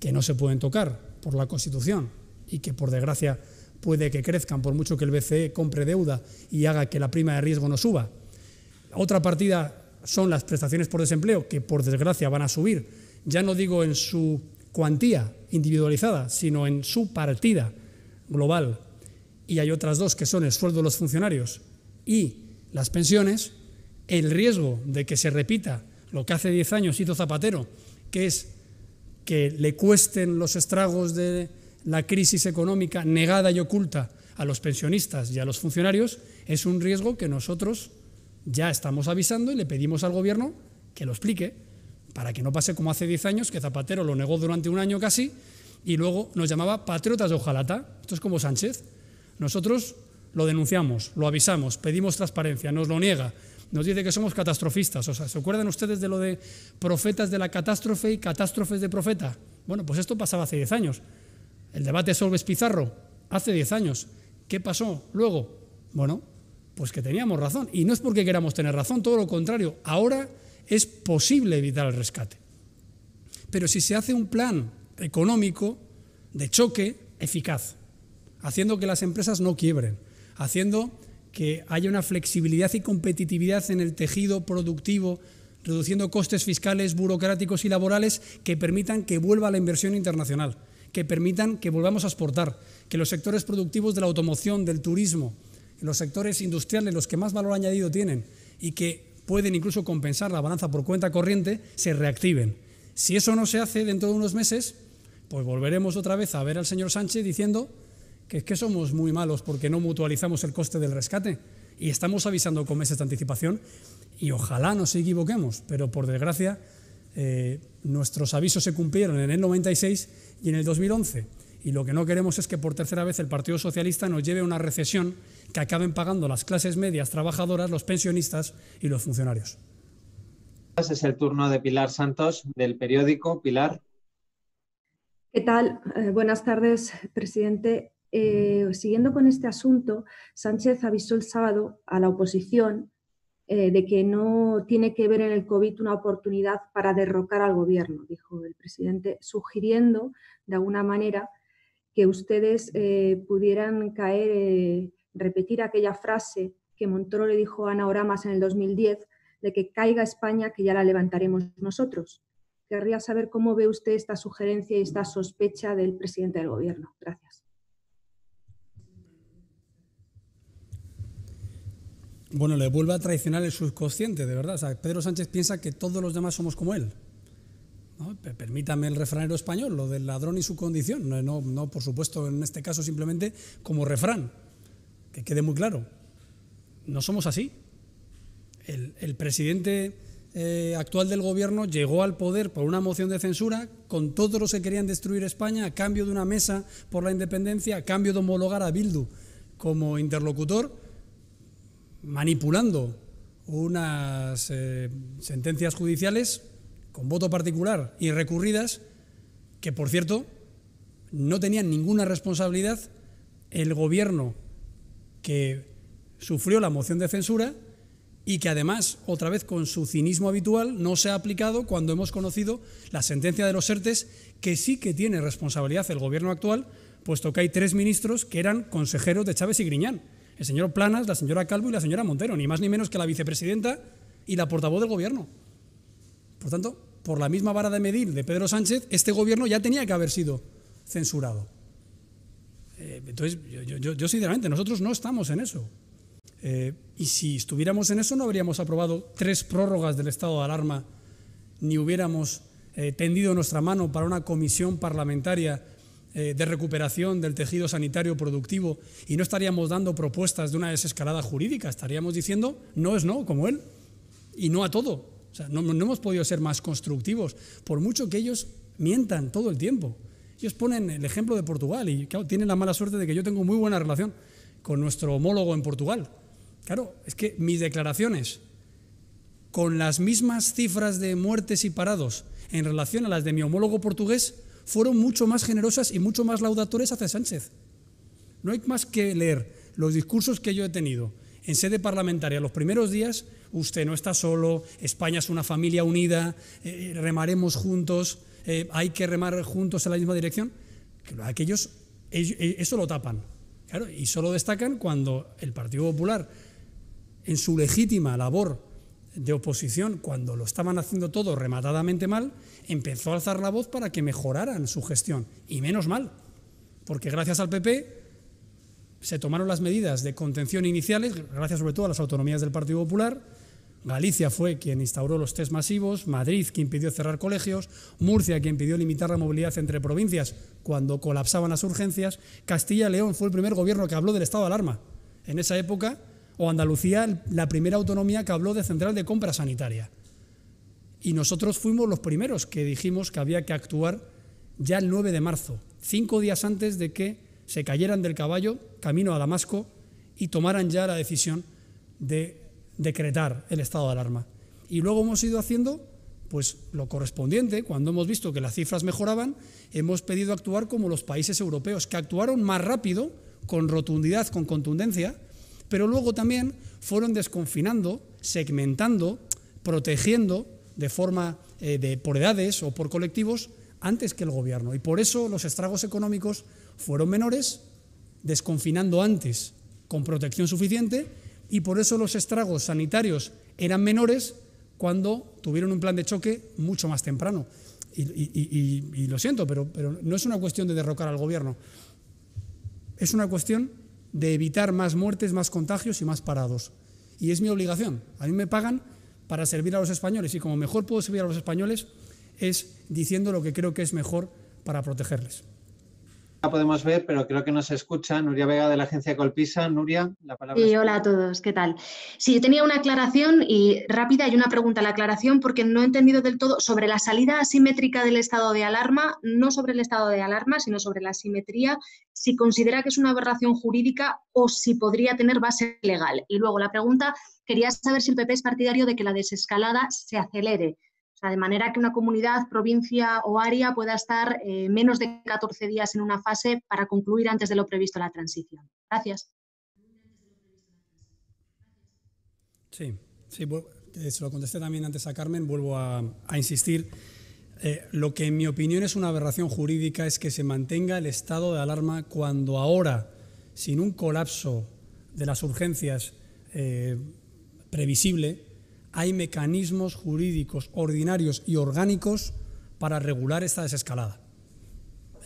que no se pueden tocar por la Constitución y que por desgracia puede que crezcan por mucho que el BCE compre deuda y haga que la prima de riesgo no suba. Otra partida son las prestaciones por desempleo que por desgracia van a subir, ya no digo en su cuantía individualizada, sino en su partida global. Y hay otras dos que son el sueldo de los funcionarios y las pensiones, el riesgo de que se repita lo que hace 10 años hizo Zapatero, que es que le cuesten los estragos de la crisis económica negada y oculta a los pensionistas y a los funcionarios, es un riesgo que nosotros ya estamos avisando y le pedimos al Gobierno que lo explique, para que no pase como hace 10 años, que Zapatero lo negó durante un año casi y luego nos llamaba patriotas de ojalata. Esto es como Sánchez. Nosotros lo denunciamos, lo avisamos, pedimos transparencia, nos lo niega, nos dice que somos catastrofistas. O sea, ¿se acuerdan ustedes de lo de profetas de la catástrofe y catástrofes de profeta? Bueno, pues esto pasaba hace 10 años. El debate Solves Pizarro, hace 10 años. ¿Qué pasó luego? Bueno, pues que teníamos razón. Y no es porque queramos tener razón, todo lo contrario. Ahora es posible evitar el rescate. Pero si se hace un plan económico de choque eficaz, haciendo que las empresas no quiebren, haciendo que haya una flexibilidad y competitividad en el tejido productivo, reduciendo costes fiscales, burocráticos y laborales que permitan que vuelva la inversión internacional, que permitan que volvamos a exportar, que los sectores productivos de la automoción, del turismo, los sectores industriales, los que más valor añadido tienen y que pueden incluso compensar la balanza por cuenta corriente, se reactiven. Si eso no se hace dentro de unos meses, pues volveremos otra vez a ver al señor Sánchez diciendo que es que somos muy malos porque no mutualizamos el coste del rescate y estamos avisando con meses de anticipación y ojalá nos equivoquemos, pero por desgracia eh, nuestros avisos se cumplieron en el 96 y en el 2011 y lo que no queremos es que por tercera vez el Partido Socialista nos lleve a una recesión que acaben pagando las clases medias trabajadoras, los pensionistas y los funcionarios. Es el turno de Pilar Santos del periódico Pilar. ¿Qué tal? Eh, buenas tardes, presidente. Eh, siguiendo con este asunto, Sánchez avisó el sábado a la oposición eh, de que no tiene que ver en el COVID una oportunidad para derrocar al gobierno, dijo el presidente, sugiriendo de alguna manera que ustedes eh, pudieran caer, repetir aquella frase que Montoro le dijo a Ana Oramas en el 2010, de que caiga España, que ya la levantaremos nosotros. Querría saber cómo ve usted esta sugerencia y esta sospecha del presidente del gobierno. Gracias. bueno, le vuelve a traicionar el subconsciente, de verdad. Pedro Sánchez piensa que todos los demás somos como él. Permítame el refranero español, lo del ladrón y su condición. No, por supuesto, en este caso simplemente como refrán. Que quede muy claro. No somos así. El, presidente eh, actual del gobierno llegó al poder por una moción de censura con todos los que querían destruir España a cambio de una mesa por la independencia, a cambio de homologar a Bildu como interlocutor manipulando unas eh, sentencias judiciales con voto particular y recurridas, que por cierto no tenían ninguna responsabilidad el gobierno que sufrió la moción de censura y que además, otra vez con su cinismo habitual, no se ha aplicado cuando hemos conocido la sentencia de los ERTES, que sí que tiene responsabilidad el gobierno actual, puesto que hay tres ministros que eran consejeros de Chávez y Griñán el señor Planas, la señora Calvo y la señora Montero, ni más ni menos que la vicepresidenta y la portavoz del gobierno. Por tanto, por la misma vara de medir de Pedro Sánchez, este gobierno ya tenía que haber sido censurado. Eh, entonces, yo, sinceramente, nosotros no estamos en eso. Eh, y si estuviéramos en eso, no habríamos aprobado tres prórrogas del estado de alarma, ni hubiéramos eh, tendido nuestra mano para una comisión parlamentaria eh, de recuperación del tejido sanitario productivo y no estaríamos dando propuestas de una desescalada jurídica, estaríamos diciendo no es no, como él, y no a todo. O sea, no, hemos podido ser más constructivos, por mucho que ellos mientan todo el tiempo. Ellos ponen el ejemplo de Portugal y claro, tienen la mala suerte de que yo tengo muy buena relación con nuestro homólogo en Portugal. Claro, es que mis declaraciones con las mismas cifras de muertes y parados en relación a las de mi homólogo portugués fueron mucho más generosas y mucho más laudatorias hacia Sánchez. No hay más que leer los discursos que yo he tenido en sede parlamentaria los primeros días. Usted no está solo, España es una familia unida, eh, remaremos juntos, eh, hay que remar juntos en la misma dirección. Aquellos, eh, eso lo tapan. Claro, y solo destacan cuando el Partido Popular, en su legítima labor de oposición, cuando lo estaban haciendo todo rematadamente mal, empezó a alzar la voz para que mejoraran su gestión. Y menos mal, porque gracias al PP se tomaron las medidas de contención iniciales, gracias sobre todo a las autonomías del Partido Popular. Galicia fue quien instauró los test masivos, Madrid quien impidió cerrar colegios, Murcia quien impidió limitar la movilidad entre provincias cuando colapsaban las urgencias, Castilla y León fue el primer gobierno que habló del estado de alarma. En esa época o Andalucía, la primera autonomía que habló de central de compra sanitaria. Y nosotros fuimos los primeros que dijimos que había que actuar ya el 9 de marzo, cinco días antes de que se cayeran del caballo camino a Damasco y tomaran ya la decisión de decretar el estado de alarma. Y luego hemos ido haciendo pues lo correspondiente, cuando hemos visto que las cifras mejoraban, hemos pedido actuar como los países europeos, que actuaron más rápido, con rotundidad, con contundencia, pero luego también fueron desconfinando, segmentando, protegiendo de forma eh, de, por edades o por colectivos antes que el gobierno. Y por eso los estragos económicos fueron menores, desconfinando antes con protección suficiente, y por eso los estragos sanitarios eran menores cuando tuvieron un plan de choque mucho más temprano. Y, lo siento, pero, pero no es una cuestión de derrocar al gobierno, es una cuestión de evitar más muertes, más contagios y más parados. Y es mi obligación. A mí me pagan para servir a los españoles y como mejor puedo servir a los españoles es diciendo lo que creo que es mejor para protegerles la podemos ver, pero creo que nos escucha. Nuria Vega de la agencia Colpisa. Nuria, la palabra. Sí, hola a todos, ¿qué tal? Sí, yo tenía una aclaración y rápida y una pregunta a la aclaración porque no he entendido del todo sobre la salida asimétrica del estado de alarma, no sobre el estado de alarma, sino sobre la asimetría, si considera que es una aberración jurídica o si podría tener base legal. Y luego la pregunta, quería saber si el PP es partidario de que la desescalada se acelere o sea, de manera que una comunidad, provincia o área pueda estar eh, menos de 14 días en una fase para concluir antes de lo previsto la transición. Gracias. Sí, sí eh, se lo contesté también antes a Carmen, vuelvo a, insistir. Eh, lo que en mi opinión es una aberración jurídica es que se mantenga el estado de alarma cuando ahora, sin un colapso de las urgencias previsible, hay mecanismos jurídicos ordinarios y orgánicos para regular esta desescalada.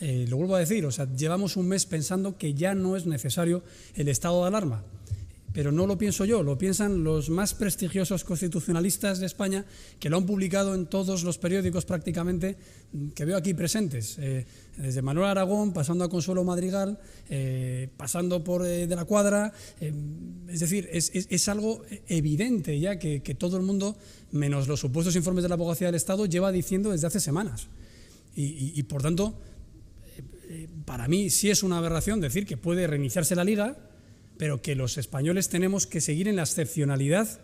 Eh, lo vuelvo a decir, o sea, llevamos un mes pensando que ya no es necesario el estado de alarma pero no lo pienso yo, lo piensan los más prestigiosos constitucionalistas de España que lo han publicado en todos los periódicos prácticamente mm, que veo aquí presentes, eh, desde Manuel Aragón, pasando a Consuelo Madrigal, eh, pasando por eh, de la cuadra, es decir, es, algo evidente ya que, todo el mundo, menos los supuestos informes de la abogacía del Estado, lleva diciendo desde hace semanas. y, y por tanto, para mí sí es una aberración decir que puede reiniciarse la liga, pero que los españoles tenemos que seguir en la excepcionalidad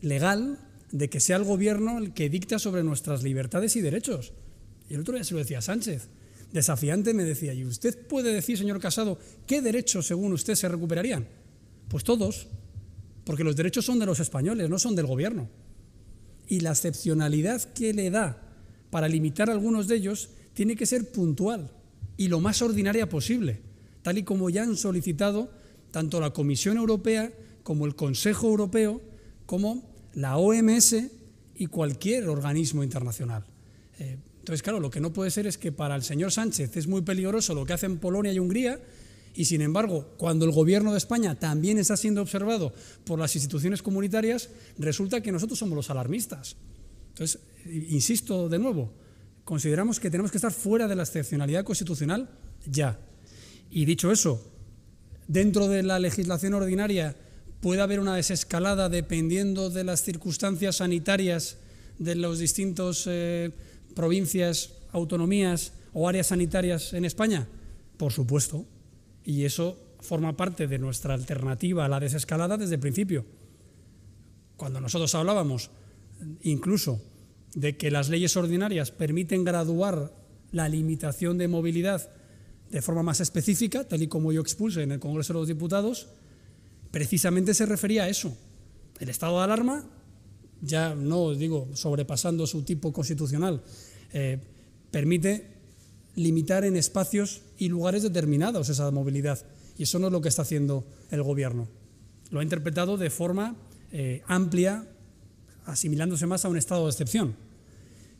legal de que sea el gobierno el que dicta sobre nuestras libertades y derechos. Y el otro día se lo decía Sánchez, desafiante me decía, ¿y usted puede decir, señor Casado, qué derechos según usted se recuperarían? Pues todos, porque los derechos son de los españoles, no son del gobierno. Y la excepcionalidad que le da para limitar algunos de ellos tiene que ser puntual y lo más ordinaria posible, tal y como ya han solicitado tanto la Comisión Europea como el Consejo Europeo, como la OMS y cualquier organismo internacional. Eh, entonces, claro, lo que no puede ser es que para el señor Sánchez es muy peligroso lo que hacen Polonia y Hungría, y sin embargo, cuando el gobierno de España también está siendo observado por las instituciones comunitarias, resulta que nosotros somos los alarmistas. Entonces, eh, insisto de nuevo, consideramos que tenemos que estar fuera de la excepcionalidad constitucional ya. Y dicho eso, dentro de la legislación ordinaria puede haber una desescalada dependiendo de las circunstancias sanitarias de los distintos eh, provincias, autonomías o áreas sanitarias en España? Por supuesto. Y eso forma parte de nuestra alternativa a la desescalada desde el principio. Cuando nosotros hablábamos incluso de que las leyes ordinarias permiten graduar la limitación de movilidad de forma más específica, tal y como yo expuse en el Congreso de los Diputados, precisamente se refería a eso. El estado de alarma, ya no digo sobrepasando su tipo constitucional, eh, permite limitar en espacios y lugares determinados esa movilidad. Y eso no es lo que está haciendo el Gobierno. Lo ha interpretado de forma eh, amplia, asimilándose más a un estado de excepción,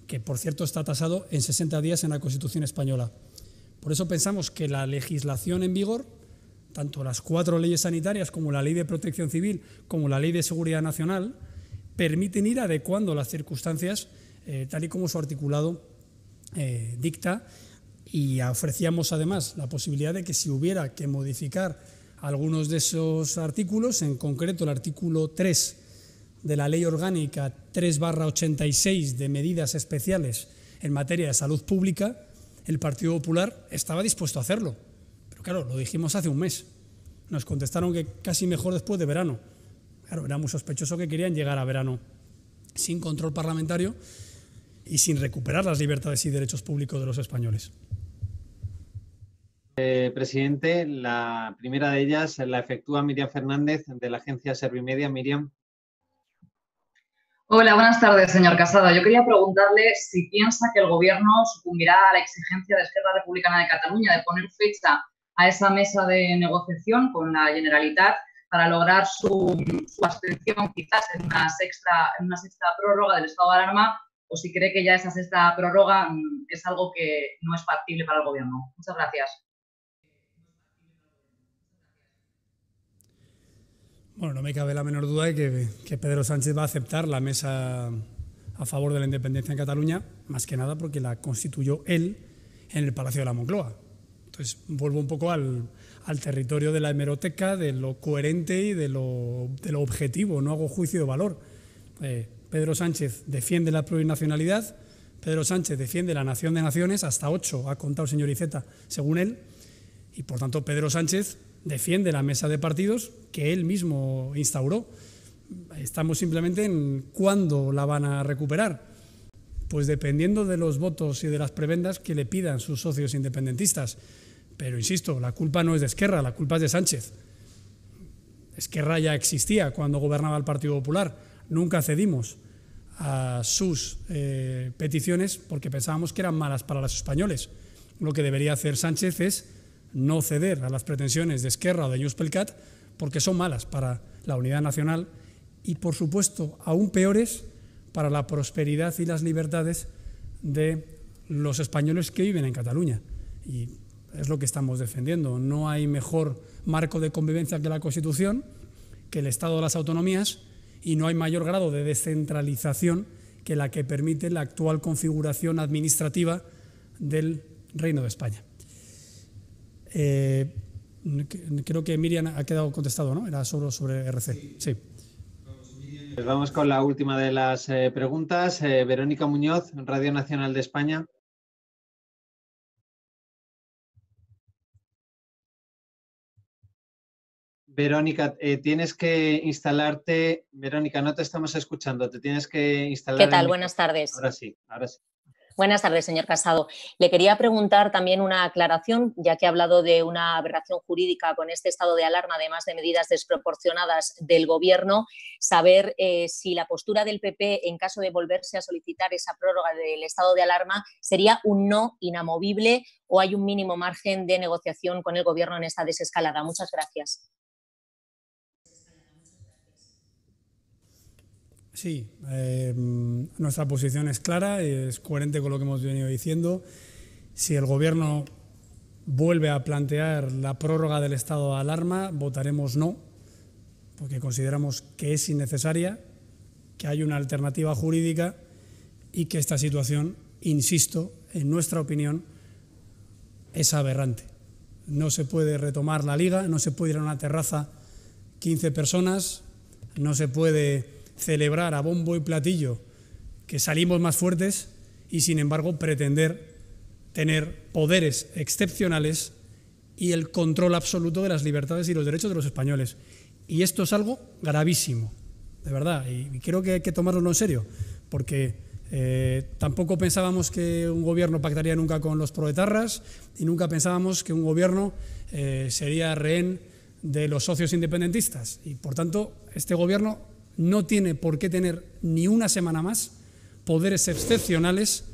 que por cierto está tasado en 60 días en la Constitución española. Por eso pensamos que la legislación en vigor, tanto las cuatro leyes sanitarias como la ley de protección civil, como la ley de seguridad nacional, permiten ir adecuando las circunstancias eh, tal y como su articulado eh, dicta y ofrecíamos además la posibilidad de que si hubiera que modificar algunos de esos artículos, en concreto el artículo 3 de la Ley Orgánica 3-86 de medidas especiales en materia de salud pública, el Partido Popular estaba dispuesto a hacerlo. Pero claro, lo dijimos hace un mes. Nos contestaron que casi mejor después de verano. Claro, era muy sospechoso que querían llegar a verano sin control parlamentario y sin recuperar las libertades y derechos públicos de los españoles. Eh, presidente, la primera de ellas la efectúa Miriam Fernández de la agencia Servimedia. Miriam, Hola, buenas tardes, señor Casado. Yo quería preguntarle si piensa que el Gobierno sucumbirá a la exigencia de Esquerra Republicana de Cataluña de poner fecha a esa mesa de negociación con la Generalitat para lograr su, abstención quizás en una, sexta, en una sexta prórroga del estado de alarma o si cree que ya esa sexta prórroga mm, es algo que no es factible para el Gobierno. Muchas gracias. Bueno, no me cabe la menor duda de que, Pedro Sánchez va a aceptar la mesa a favor de la independencia en Cataluña, más que nada porque la constituyó él en el Palacio de la Moncloa. Entonces, vuelvo un poco al, territorio de la hemeroteca, de lo coherente y de lo, objetivo, no hago juicio de valor. Eh, Pedro Sánchez defiende la plurinacionalidad, Pedro Sánchez defiende la nación de naciones, hasta ocho ha contado el señor Iceta, según él, y por tanto Pedro Sánchez defiende la mesa de partidos que él mismo instauró. Estamos simplemente en cuándo la van a recuperar. Pues dependiendo de los votos y de las prebendas que le pidan sus socios independentistas. Pero insisto, la culpa no es de Esquerra, la culpa es de Sánchez. Esquerra ya existía cuando gobernaba el Partido Popular. Nunca cedimos a sus eh, peticiones porque pensábamos que eran malas para los españoles. Lo que debería hacer Sánchez es no ceder a las pretensiones de Esquerra o de Newspelcat, porque son malas para la unidad nacional y, por supuesto, aún peores para la prosperidad y las libertades de los españoles que viven en Cataluña. Y es lo que estamos defendiendo. No hay mejor marco de convivencia que la Constitución, que el Estado de las Autonomías, y no hay mayor grado de descentralización que la que permite la actual configuración administrativa del Reino de España. Eh, creo que Miriam ha quedado contestado, ¿no? Era solo sobre RC. Sí. Pues vamos con la última de las eh, preguntas. Eh, Verónica Muñoz, Radio Nacional de España. Verónica, tienes que instalarte. Verónica, no te estamos escuchando, te tienes que instalar. ¿Qué tal? Buenas tardes. Ahora sí, ahora sí. Buenas tardes, señor Casado. Le quería preguntar también una aclaración, ya que ha hablado de una aberración jurídica con este estado de alarma, además de medidas desproporcionadas del Gobierno, saber eh, si la postura del PP en caso de volverse a solicitar esa prórroga del estado de alarma sería un no inamovible o hay un mínimo margen de negociación con el Gobierno en esta desescalada. Muchas gracias. Sí, em, nuestra posición es clara, es coherente con lo que hemos venido diciendo. Si el Gobierno vuelve a plantear la prórroga del estado de alarma, votaremos no, porque consideramos que es innecesaria, que hay una alternativa jurídica y que esta situación, insisto, en nuestra opinión, es aberrante. No se puede retomar la liga, no se puede ir a una terraza 15 personas, no se puede celebrar a bombo y platillo que salimos más fuertes y sin embargo pretender tener poderes excepcionales y el control absoluto de las libertades y los derechos de los españoles. Y esto es algo gravísimo, de verdad, y creo que hay que tomarlo en serio, porque eh, tampoco pensábamos que un gobierno pactaría nunca con los proetarras y nunca pensábamos que un gobierno eh, sería rehén de los socios independentistas. Y por tanto, este gobierno no tiene por qué tener ni una semana más poderes excepcionales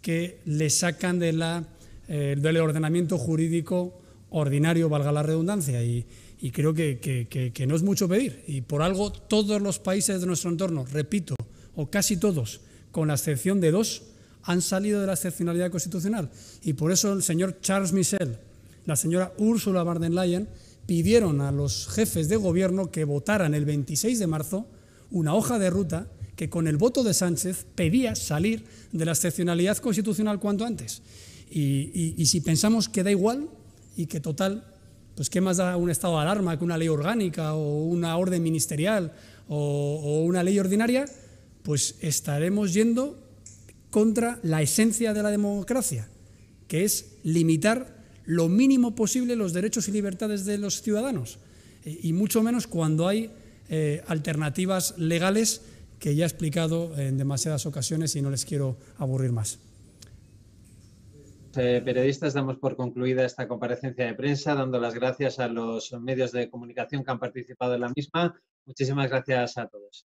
que le sacan eh, del ordenamiento jurídico ordinario, valga la redundancia, y, creo que, que, no es mucho pedir. Y por algo todos los países de nuestro entorno, repito, o casi todos, con la excepción de dos, han salido de la excepcionalidad constitucional. Y por eso el señor Charles Michel, la señora Ursula von der Leyen, pidieron a los jefes de gobierno que votaran el 26 de marzo una hoja de ruta que con el voto de Sánchez pedía salir de la excepcionalidad constitucional cuanto antes. Y, si pensamos que da igual y que total, pues qué más da un estado de alarma que una ley orgánica o una orden ministerial o, o una ley ordinaria, pues estaremos yendo contra la esencia de la democracia, que es limitar lo mínimo posible los derechos y libertades de los ciudadanos, y mucho menos cuando hay eh, alternativas legales que ya he explicado en demasiadas ocasiones y no les quiero aburrir más. Eh, periodistas, damos por concluida esta comparecencia de prensa, dando las gracias a los medios de comunicación que han participado en la misma. Muchísimas gracias a todos.